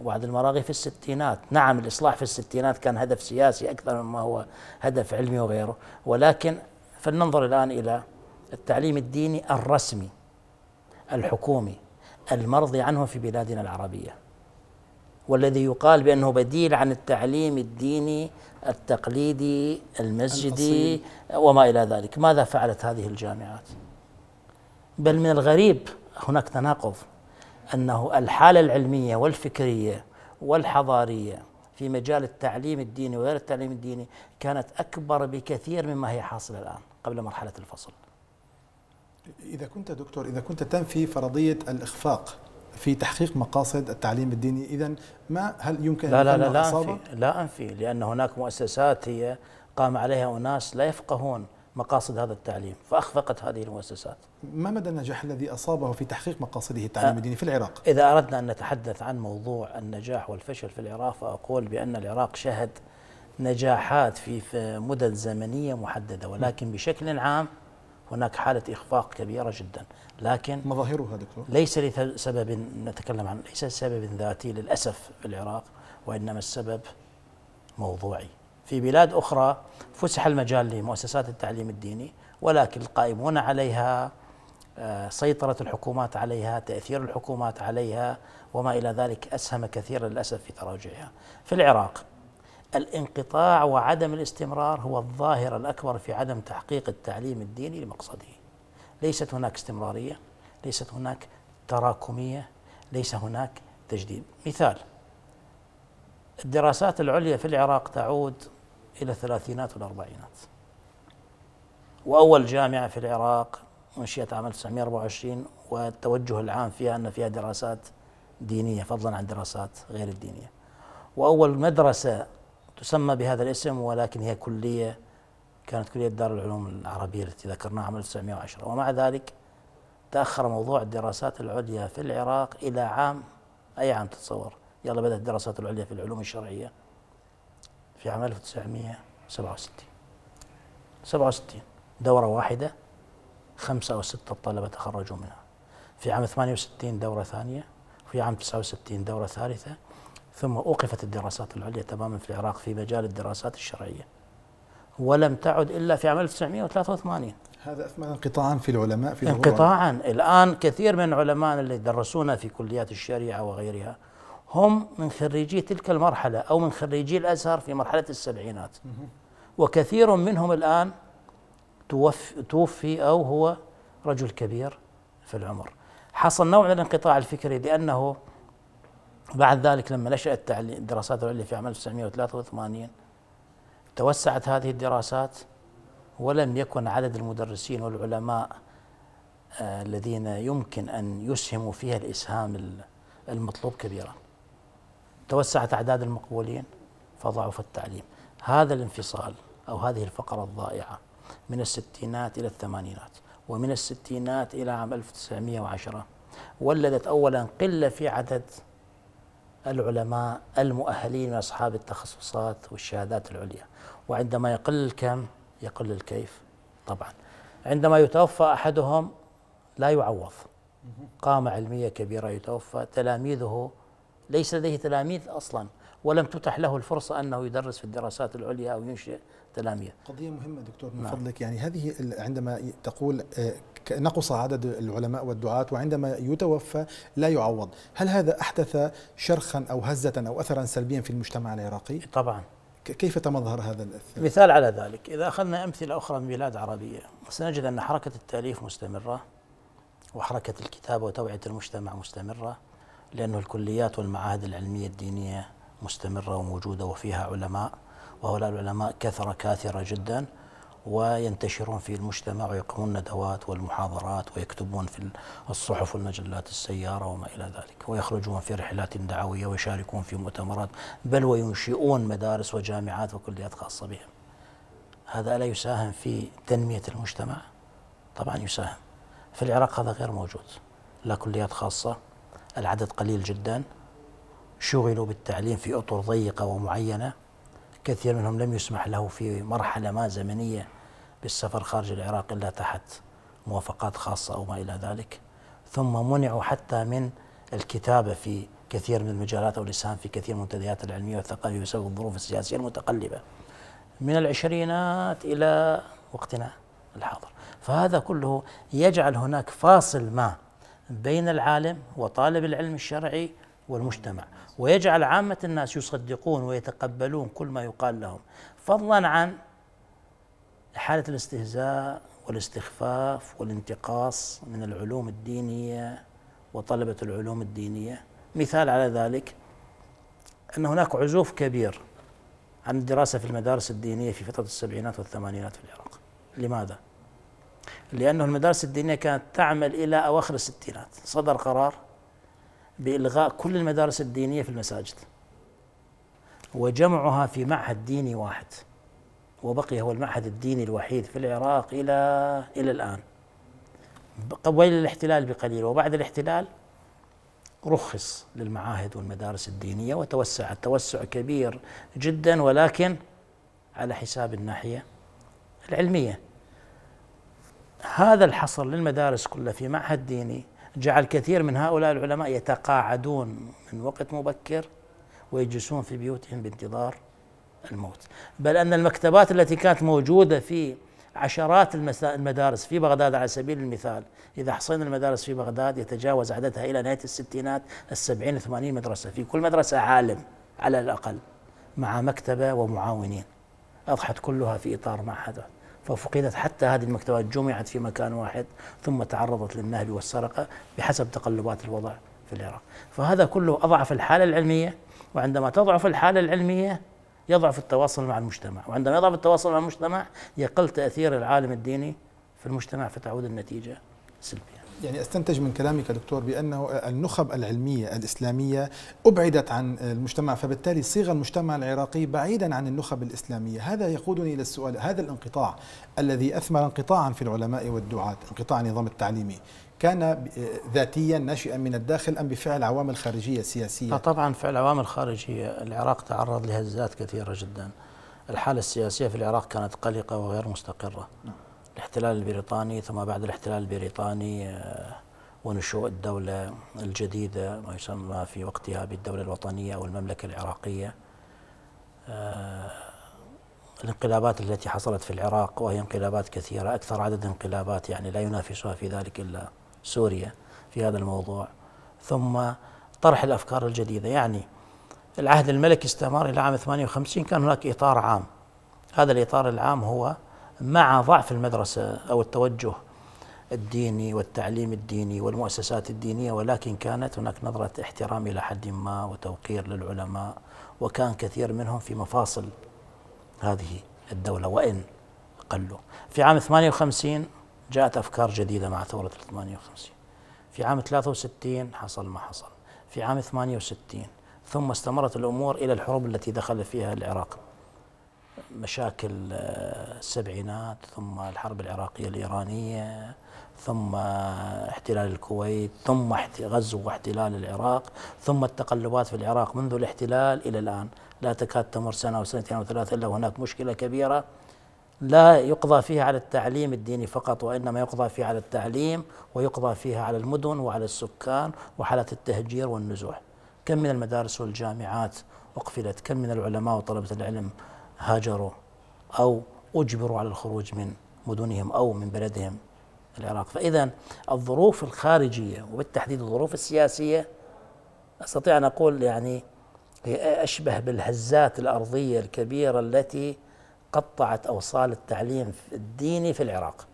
وبعد المراغي في الستينات نعم الإصلاح في الستينات كان هدف سياسي أكثر مما هو هدف علمي وغيره ولكن فلننظر الآن إلى التعليم الديني الرسمي الحكومي المرضي عنه في بلادنا العربية والذي يقال بأنه بديل عن التعليم الديني التقليدي المسجدي الأصيل. وما إلى ذلك ماذا فعلت هذه الجامعات بل من الغريب هناك تناقض أنه الحالة العلمية والفكرية والحضارية في مجال التعليم الديني وغير التعليم الديني كانت أكبر بكثير مما هي حاصلة الآن قبل مرحلة الفصل إذا كنت دكتور إذا كنت تنفي فرضية الإخفاق في تحقيق مقاصد التعليم الديني إذا ما هل يمكن لا لا لا لا أنفي, لا أنفي لأن هناك مؤسسات هي قام عليها أناس لا يفقهون مقاصد هذا التعليم فأخفقت هذه المؤسسات ما مدى النجاح الذي أصابه في تحقيق مقاصده التعليم الديني في العراق؟ إذا أردنا أن نتحدث عن موضوع النجاح والفشل في العراق فأقول بأن العراق شهد نجاحات في مدن زمنية محددة ولكن بشكل عام هناك حالة إخفاق كبيرة جدا لكن مظاهرها دكتور ليس لسبب نتكلم عن ليس سبب ذاتي للأسف في العراق وإنما السبب موضوعي في بلاد أخرى فسح المجال لمؤسسات التعليم الديني ولكن القائمون عليها آه، سيطرة الحكومات عليها تأثير الحكومات عليها وما إلى ذلك أسهم كثيرا للأسف في تراجعها في العراق الانقطاع وعدم الاستمرار هو الظاهرة الأكبر في عدم تحقيق التعليم الديني لمقصده ليست هناك استمرارية ليست هناك تراكمية ليس هناك تجديد مثال الدراسات العليا في العراق تعود إلى الثلاثينات والأربعينات وأول جامعة في العراق منشئت عام 1924 والتوجه العام فيها أن فيها دراسات دينية فضلا عن دراسات غير الدينية وأول مدرسة تسمى بهذا الاسم ولكن هي كلية كانت كلية دار العلوم العربية التي ذكرناها عام 1910 ومع ذلك تأخر موضوع الدراسات العليا في العراق إلى عام أي عام تتصور يلا بدأت الدراسات العليا في العلوم الشرعية في عام 1967 67 دورة واحدة خمسة أو ستة طلبة تخرجوا منها في عام 68 دورة ثانية في عام 69 دورة ثالثة ثم أوقفت الدراسات العليا تماما في العراق في مجال الدراسات الشرعية ولم تعد إلا في عام 1983 هذا أثمن انقطاعا في العلماء في انقطاعا الآن كثير من علماء اللي درسونا في كليات الشريعة وغيرها هم من خريجي تلك المرحلة أو من خريجي الأزهر في مرحلة السبعينات وكثير منهم الآن توفي أو هو رجل كبير في العمر حصل نوع من الانقطاع الفكري لأنه بعد ذلك لما نشأت الدراسات العليا في عام 1983 توسعت هذه الدراسات ولم يكن عدد المدرسين والعلماء آه، الذين يمكن أن يسهموا فيها الإسهام المطلوب كبيرا توسعت أعداد المقبولين فضعف التعليم هذا الانفصال أو هذه الفقرة الضائعة من الستينات إلى الثمانينات ومن الستينات إلى عام 1910 ولدت أولا قلة في عدد العلماء المؤهلين من أصحاب التخصصات والشهادات العليا وعندما يقل الكم يقل الكيف طبعا عندما يتوفى أحدهم لا يعوض قامة علمية كبيرة يتوفى تلاميذه ليس لديه تلاميذ أصلا ولم تتح له الفرصة أنه يدرس في الدراسات العليا أو ينشئ تلاميذ قضية مهمة دكتور من نعم. فضلك يعني هذه عندما تقول آه، نقص عدد العلماء والدعاة وعندما يتوفى لا يعوض هل هذا أحدث شرخا أو هزة أو أثرا سلبيا في المجتمع العراقي؟ طبعا كيف تمظهر هذا الأثر؟ مثال على ذلك إذا أخذنا أمثلة أخرى من بلاد عربية سنجد أن حركة التأليف مستمرة وحركة الكتابة وتوعية المجتمع مستمرة لأنه الكليات والمعاهد العلمية الدينية مستمرة وموجودة وفيها علماء وهؤلاء العلماء كثرة كاثرة جدا وينتشرون في المجتمع ويقومون ندوات والمحاضرات ويكتبون في الصحف والمجلات السيارة وما إلى ذلك ويخرجون في رحلات دعوية ويشاركون في مؤتمرات بل وينشئون مدارس وجامعات وكليات خاصة بهم هذا ألا يساهم في تنمية المجتمع؟ طبعا يساهم في العراق هذا غير موجود لا كليات خاصة العدد قليل جدا شغلوا بالتعليم في أطر ضيقة ومعينة كثير منهم لم يسمح له في مرحلة ما زمنية بالسفر خارج العراق إلا تحت موافقات خاصة أو ما إلى ذلك ثم منعوا حتى من الكتابة في كثير من المجالات أو الإسهام في كثير من المنتديات العلمية والثقافية بسبب الظروف السياسية المتقلبة من العشرينات إلى وقتنا الحاضر فهذا كله يجعل هناك فاصل ما بين العالم وطالب العلم الشرعي والمجتمع ويجعل عامة الناس يصدقون ويتقبلون كل ما يقال لهم فضلا عن لحالة الاستهزاء والاستخفاف والانتقاص من العلوم الدينية وطلبة العلوم الدينية مثال على ذلك أن هناك عزوف كبير عن الدراسة في المدارس الدينية في فترة السبعينات والثمانينات في العراق لماذا؟ لأنه المدارس الدينية كانت تعمل إلى أواخر الستينات صدر قرار بإلغاء كل المدارس الدينية في المساجد وجمعها في معهد ديني واحد وبقي هو المعهد الديني الوحيد في العراق إلى إلى الآن قبل الاحتلال بقليل وبعد الاحتلال رخص للمعاهد والمدارس الدينية وتوسع التوسع كبير جدا ولكن على حساب الناحية العلمية هذا الحصر للمدارس كلها في معهد ديني جعل كثير من هؤلاء العلماء يتقاعدون من وقت مبكر ويجلسون في بيوتهم بانتظار الموت بل أن المكتبات التي كانت موجودة في عشرات المدارس في بغداد على سبيل المثال إذا حصينا المدارس في بغداد يتجاوز عددها إلى نهاية الستينات السبعين ثمانين مدرسة في كل مدرسة عالم على الأقل مع مكتبة ومعاونين أضحت كلها في إطار معهد ففقدت حتى هذه المكتبات جمعت في مكان واحد ثم تعرضت للنهب والسرقة بحسب تقلبات الوضع في العراق فهذا كله أضعف الحالة العلمية وعندما تضعف الحالة العلمية يضعف التواصل مع المجتمع وعندما يضعف التواصل مع المجتمع يقل تأثير العالم الديني في المجتمع فتعود النتيجة سلبية يعني استنتج من كلامك دكتور بانه النخب العلميه الاسلاميه ابعدت عن المجتمع فبالتالي صيغ المجتمع العراقي بعيدا عن النخب الاسلاميه، هذا يقودني الى السؤال هذا الانقطاع الذي اثمر انقطاعا في العلماء والدعاة، انقطاع النظام التعليمي، كان ذاتيا ناشئا من الداخل أم بفعل عوامل خارجية سياسية؟ طبعا فعل عوامل خارجية العراق تعرض لهزات كثيرة جدا الحالة السياسية في العراق كانت قلقة وغير مستقرة نعم. الاحتلال البريطاني ثم بعد الاحتلال البريطاني آه، ونشوء الدولة الجديدة ما يسمى في وقتها بالدولة الوطنية أو المملكة العراقية آه، الانقلابات التي حصلت في العراق وهي انقلابات كثيرة أكثر عدد انقلابات يعني لا ينافسها في ذلك إلا سوريا في هذا الموضوع ثم طرح الأفكار الجديدة يعني العهد الملكي استمر إلى عام 58 كان هناك إطار عام هذا الإطار العام هو مع ضعف المدرسة أو التوجه الديني والتعليم الديني والمؤسسات الدينية ولكن كانت هناك نظرة احترام إلى حد ما وتوقير للعلماء وكان كثير منهم في مفاصل هذه الدولة وإن قلوا في عام 58 جاءت أفكار جديدة مع ثورة 58 في عام 63 حصل ما حصل في عام 68 ثم استمرت الأمور إلى الحروب التي دخل فيها العراق مشاكل آه، السبعينات ثم الحرب العراقية الإيرانية ثم احتلال الكويت ثم غزو واحتلال العراق ثم التقلبات في العراق منذ الاحتلال إلى الآن لا تكاد تمر سنة أو سنتين أو ثلاثة إلا وهناك مشكلة كبيرة لا يقضى فيها على التعليم الديني فقط وإنما يقضى فيها على التعليم ويقضى فيها على المدن وعلى السكان وحالة التهجير والنزوح كم من المدارس والجامعات أقفلت كم من العلماء وطلبة العلم هاجروا أو أجبروا على الخروج من مدنهم أو من بلدهم العراق فإذا الظروف الخارجية وبالتحديد الظروف السياسية أستطيع أن أقول يعني هي أشبه بالهزات الأرضية الكبيرة التي قطعت أوصال التعليم الديني في العراق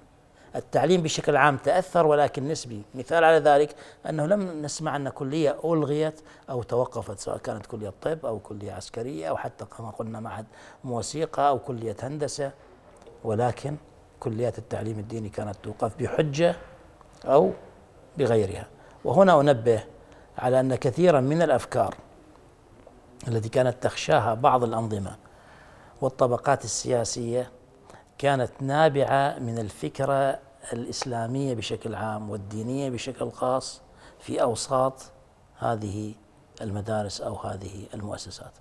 التعليم بشكل عام تأثر ولكن نسبي مثال على ذلك أنه لم نسمع أن كلية ألغيت أو توقفت سواء كانت كلية طب أو كلية عسكرية أو حتى كما قلنا معهد موسيقى أو كلية هندسة ولكن كليات التعليم الديني كانت توقف بحجة أو بغيرها وهنا أنبه على أن كثيرا من الأفكار التي كانت تخشاها بعض الأنظمة والطبقات السياسية كانت نابعة من الفكرة الإسلامية بشكل عام والدينية بشكل خاص في أوساط هذه المدارس أو هذه المؤسسات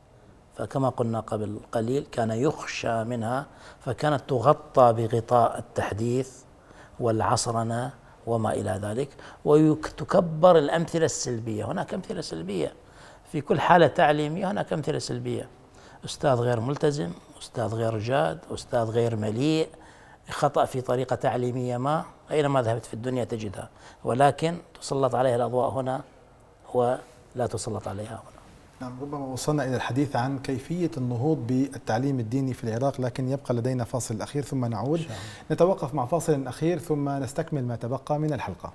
فكما قلنا قبل قليل كان يخشى منها فكانت تغطى بغطاء التحديث والعصرنة وما إلى ذلك وتكبر الأمثلة السلبية هناك أمثلة سلبية في كل حالة تعليمية هناك أمثلة سلبية أستاذ غير ملتزم أستاذ غير جاد أستاذ غير مليء خطأ في طريقة تعليمية ما أينما ذهبت في الدنيا تجدها ولكن تسلط عليها الأضواء هنا ولا تسلط عليها هنا نعم ربما وصلنا إلى الحديث عن كيفية النهوض بالتعليم الديني في العراق لكن يبقى لدينا فاصل أخير ثم نعود شاء. نتوقف مع فاصل أخير ثم نستكمل ما تبقى من الحلقة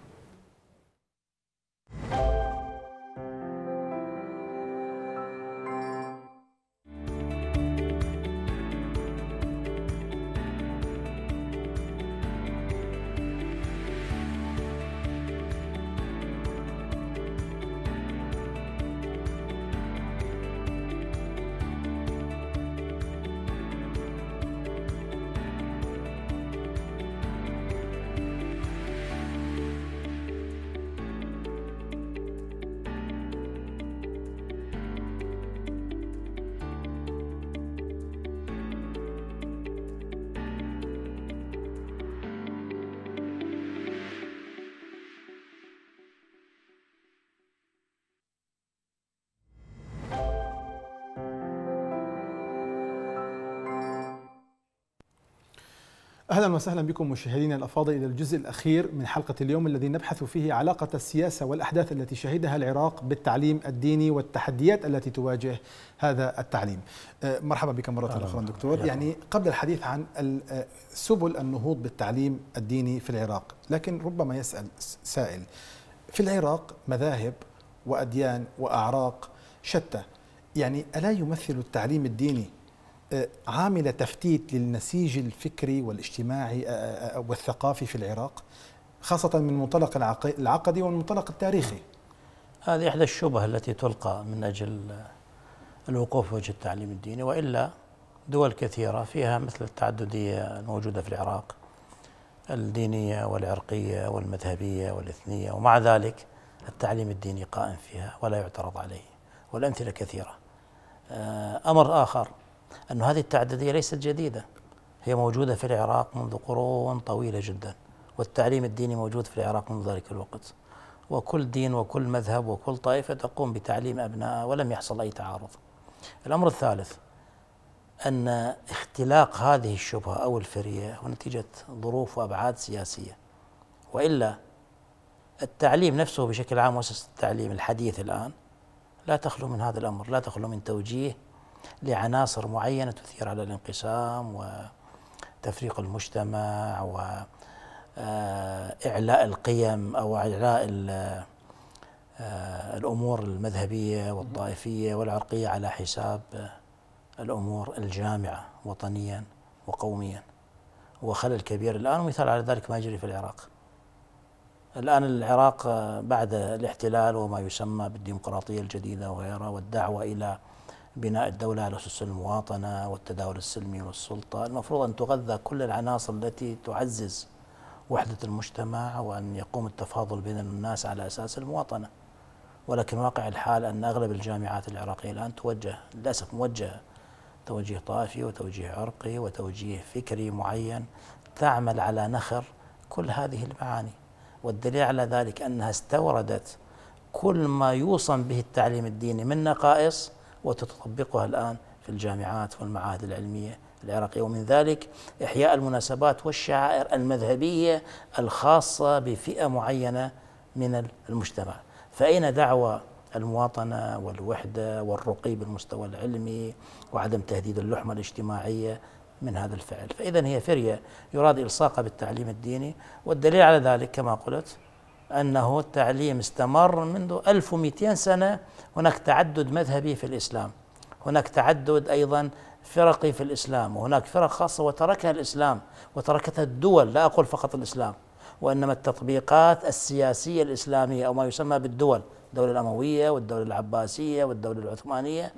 اهلا وسهلا بكم مشاهدينا الافاضل الى الجزء الاخير من حلقه اليوم الذي نبحث فيه علاقه السياسه والاحداث التي شهدها العراق بالتعليم الديني والتحديات التي تواجه هذا التعليم. أه، مرحبا بك مره أهلا اخرى دكتور، أهلا. يعني قبل الحديث عن أه، سبل النهوض بالتعليم الديني في العراق، لكن ربما يسال سائل في العراق مذاهب واديان واعراق شتى، يعني الا يمثل التعليم الديني عامل تفتيت للنسيج الفكري والاجتماعي آه، آه، آه، والثقافي في العراق خاصه من منطلق العقدي والمنطلق التاريخي هذه احدى الشبه التي تلقى من اجل الوقوف وجه التعليم الديني والا دول كثيره فيها مثل التعدديه الموجوده في العراق الدينيه والعرقيه والمذهبيه والاثنيه ومع ذلك التعليم الديني قائم فيها ولا يعترض عليه والامثله كثيره امر اخر أن هذه التعددية ليست جديدة هي موجودة في العراق منذ قرون طويلة جدا والتعليم الديني موجود في العراق منذ ذلك الوقت وكل دين وكل مذهب وكل طائفة تقوم بتعليم أبنائها ولم يحصل أي تعارض الأمر الثالث أن اختلاق هذه الشبهة أو الفرية هو نتيجة ظروف وأبعاد سياسية وإلا التعليم نفسه بشكل عام مؤسسة التعليم الحديث الآن لا تخلو من هذا الأمر لا تخلو من توجيه لعناصر معينة تثير على الانقسام وتفريق المجتمع وإعلاء آه، القيم أو إعلاء آه، الأمور المذهبية والطائفية والعرقية على حساب الأمور الجامعة وطنيا وقوميا وخلل كبير الآن ومثال على ذلك ما يجري في العراق الآن العراق بعد الاحتلال وما يسمى بالديمقراطية الجديدة وغيرها والدعوة إلى بناء الدولة على أسس المواطنة والتداول السلمي والسلطة المفروض أن تغذى كل العناصر التي تعزز وحدة المجتمع وأن يقوم التفاضل بين الناس على أساس المواطنة ولكن واقع الحال أن أغلب الجامعات العراقية الآن توجه للأسف موجهة توجيه طائفي وتوجيه عرقي وتوجيه فكري معين تعمل على نخر كل هذه المعاني والدليل على ذلك أنها استوردت كل ما يوصم به التعليم الديني من نقائص وتطبقها الآن في الجامعات والمعاهد العلمية العراقية ومن ذلك إحياء المناسبات والشعائر المذهبية الخاصة بفئة معينة من المجتمع فأين دعوة المواطنة والوحدة والرقي بالمستوى العلمي وعدم تهديد اللحمة الاجتماعية من هذا الفعل فإذا هي فرية يراد إلصاقها بالتعليم الديني والدليل على ذلك كما قلت أنه التعليم استمر منذ 1200 سنة هناك تعدد مذهبي في الإسلام هناك تعدد أيضا فرقي في الإسلام وهناك فرق خاصة وتركها الإسلام وتركتها الدول لا أقول فقط الإسلام وإنما التطبيقات السياسية الإسلامية أو ما يسمى بالدول الدولة الأموية والدولة العباسية والدولة العثمانية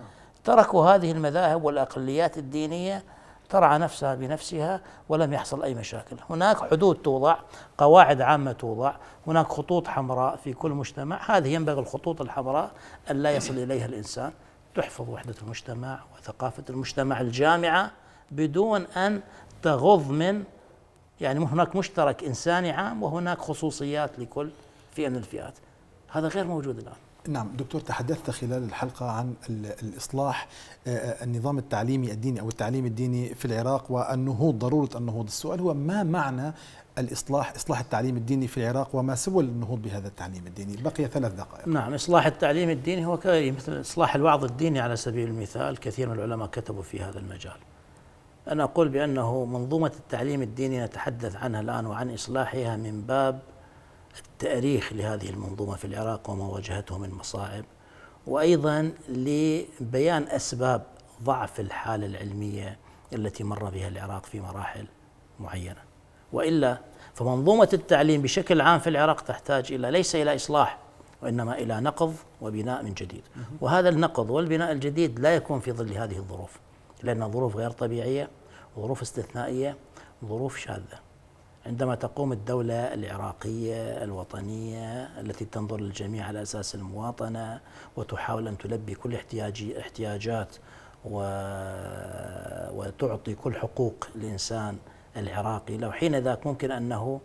تركوا هذه المذاهب والأقليات الدينية ترعى نفسها بنفسها ولم يحصل أي مشاكل هناك حدود توضع قواعد عامة توضع هناك خطوط حمراء في كل مجتمع هذه ينبغي الخطوط الحمراء أن لا يصل إليها الإنسان تحفظ وحدة المجتمع وثقافة المجتمع الجامعة بدون أن تغض من يعني هناك مشترك إنساني عام وهناك خصوصيات لكل فئة من الفئات هذا غير موجود الآن نعم دكتور تحدثت خلال الحلقة عن الإصلاح آه، آه، النظام التعليمي الديني أو التعليم الديني في العراق والنهوض ضرورة النهوض السؤال هو ما معنى الإصلاح إصلاح التعليم الديني في العراق وما سبل النهوض بهذا التعليم الديني بقي ثلاث دقائق نعم إصلاح التعليم الديني هو مثل إصلاح الوعظ الديني على سبيل المثال كثير من العلماء كتبوا في هذا المجال أنا أقول بأنه منظومة التعليم الديني نتحدث عنها الآن وعن إصلاحها من باب التاريخ لهذه المنظومه في العراق وما واجهته من مصاعب وايضا لبيان اسباب ضعف الحاله العلميه التي مر بها العراق في مراحل معينه والا فمنظومه التعليم بشكل عام في العراق تحتاج الى ليس الى اصلاح وانما الى نقض وبناء من جديد وهذا النقض والبناء الجديد لا يكون في ظل هذه الظروف لان ظروف غير طبيعيه ظروف استثنائيه ظروف شاذه عندما تقوم الدولة العراقية الوطنية التي تنظر للجميع على أساس المواطنة وتحاول أن تلبي كل احتياج احتياجات و... وتعطي كل حقوق الإنسان العراقي لو حين ذاك ممكن أنه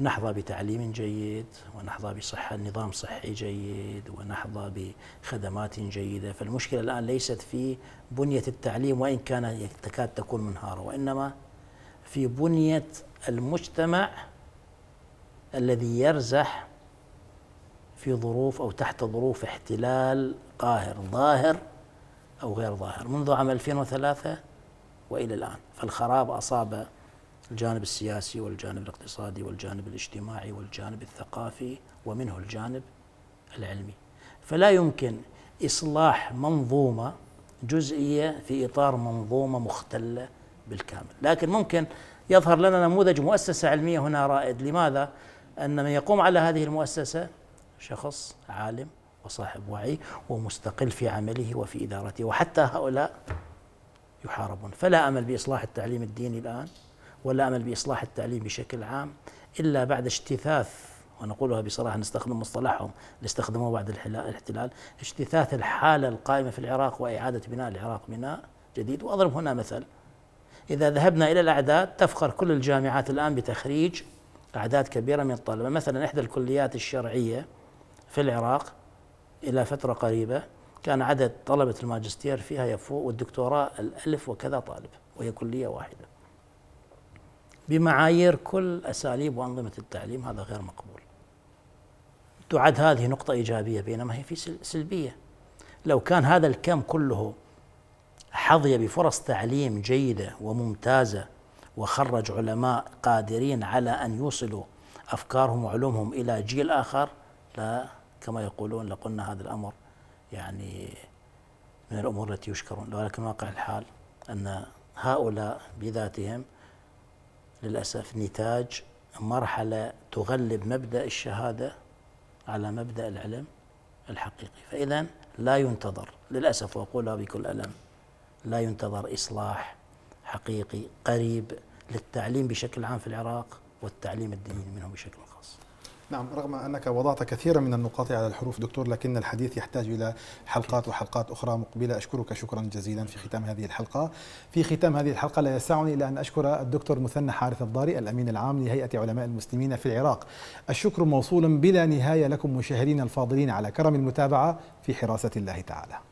نحظى بتعليم جيد ونحظى بصحة نظام صحي جيد ونحظى بخدمات جيدة فالمشكلة الآن ليست في بنية التعليم وإن كانت تكاد تكون منهارة وإنما في بنية المجتمع الذي يرزح في ظروف أو تحت ظروف احتلال قاهر ظاهر أو غير ظاهر منذ عام 2003 وإلى الآن فالخراب أصاب الجانب السياسي والجانب الاقتصادي والجانب الاجتماعي والجانب الثقافي ومنه الجانب العلمي فلا يمكن إصلاح منظومة جزئية في إطار منظومة مختلة بالكامل لكن ممكن يظهر لنا نموذج مؤسسة علمية هنا رائد لماذا؟ أن من يقوم على هذه المؤسسة شخص عالم وصاحب وعي ومستقل في عمله وفي إدارته وحتى هؤلاء يحاربون فلا أمل بإصلاح التعليم الديني الآن ولا أمل بإصلاح التعليم بشكل عام إلا بعد اجتثاث ونقولها بصراحة نستخدم مصطلحهم اللي استخدموه بعد الاحتلال اجتثاث الحالة القائمة في العراق وإعادة بناء العراق بناء جديد وأضرب هنا مثل إذا ذهبنا إلى الأعداد تفخر كل الجامعات الآن بتخريج أعداد كبيرة من الطلبة مثلا إحدى الكليات الشرعية في العراق إلى فترة قريبة كان عدد طلبة الماجستير فيها يفوق والدكتوراه الألف وكذا طالب وهي كلية واحدة بمعايير كل أساليب وأنظمة التعليم هذا غير مقبول تعد هذه نقطة إيجابية بينما هي في سلبية لو كان هذا الكم كله حظي بفرص تعليم جيده وممتازه وخرج علماء قادرين على ان يوصلوا افكارهم وعلومهم الى جيل اخر لا كما يقولون لقلنا هذا الامر يعني من الامور التي يشكرون ولكن واقع الحال ان هؤلاء بذاتهم للاسف نتاج مرحله تغلب مبدا الشهاده على مبدا العلم الحقيقي فاذا لا ينتظر للاسف واقولها بكل الم لا ينتظر إصلاح حقيقي قريب للتعليم بشكل عام في العراق والتعليم الديني منه بشكل خاص نعم رغم أنك وضعت كثيرا من النقاط على الحروف دكتور لكن الحديث يحتاج إلى حلقات وحلقات أخرى مقبلة أشكرك شكرا جزيلا في ختام هذه الحلقة في ختام هذه الحلقة لا يسعني إلا أن أشكر الدكتور مثنى حارث الضاري الأمين العام لهيئة علماء المسلمين في العراق الشكر موصول بلا نهاية لكم مشاهدينا الفاضلين على كرم المتابعة في حراسة الله تعالى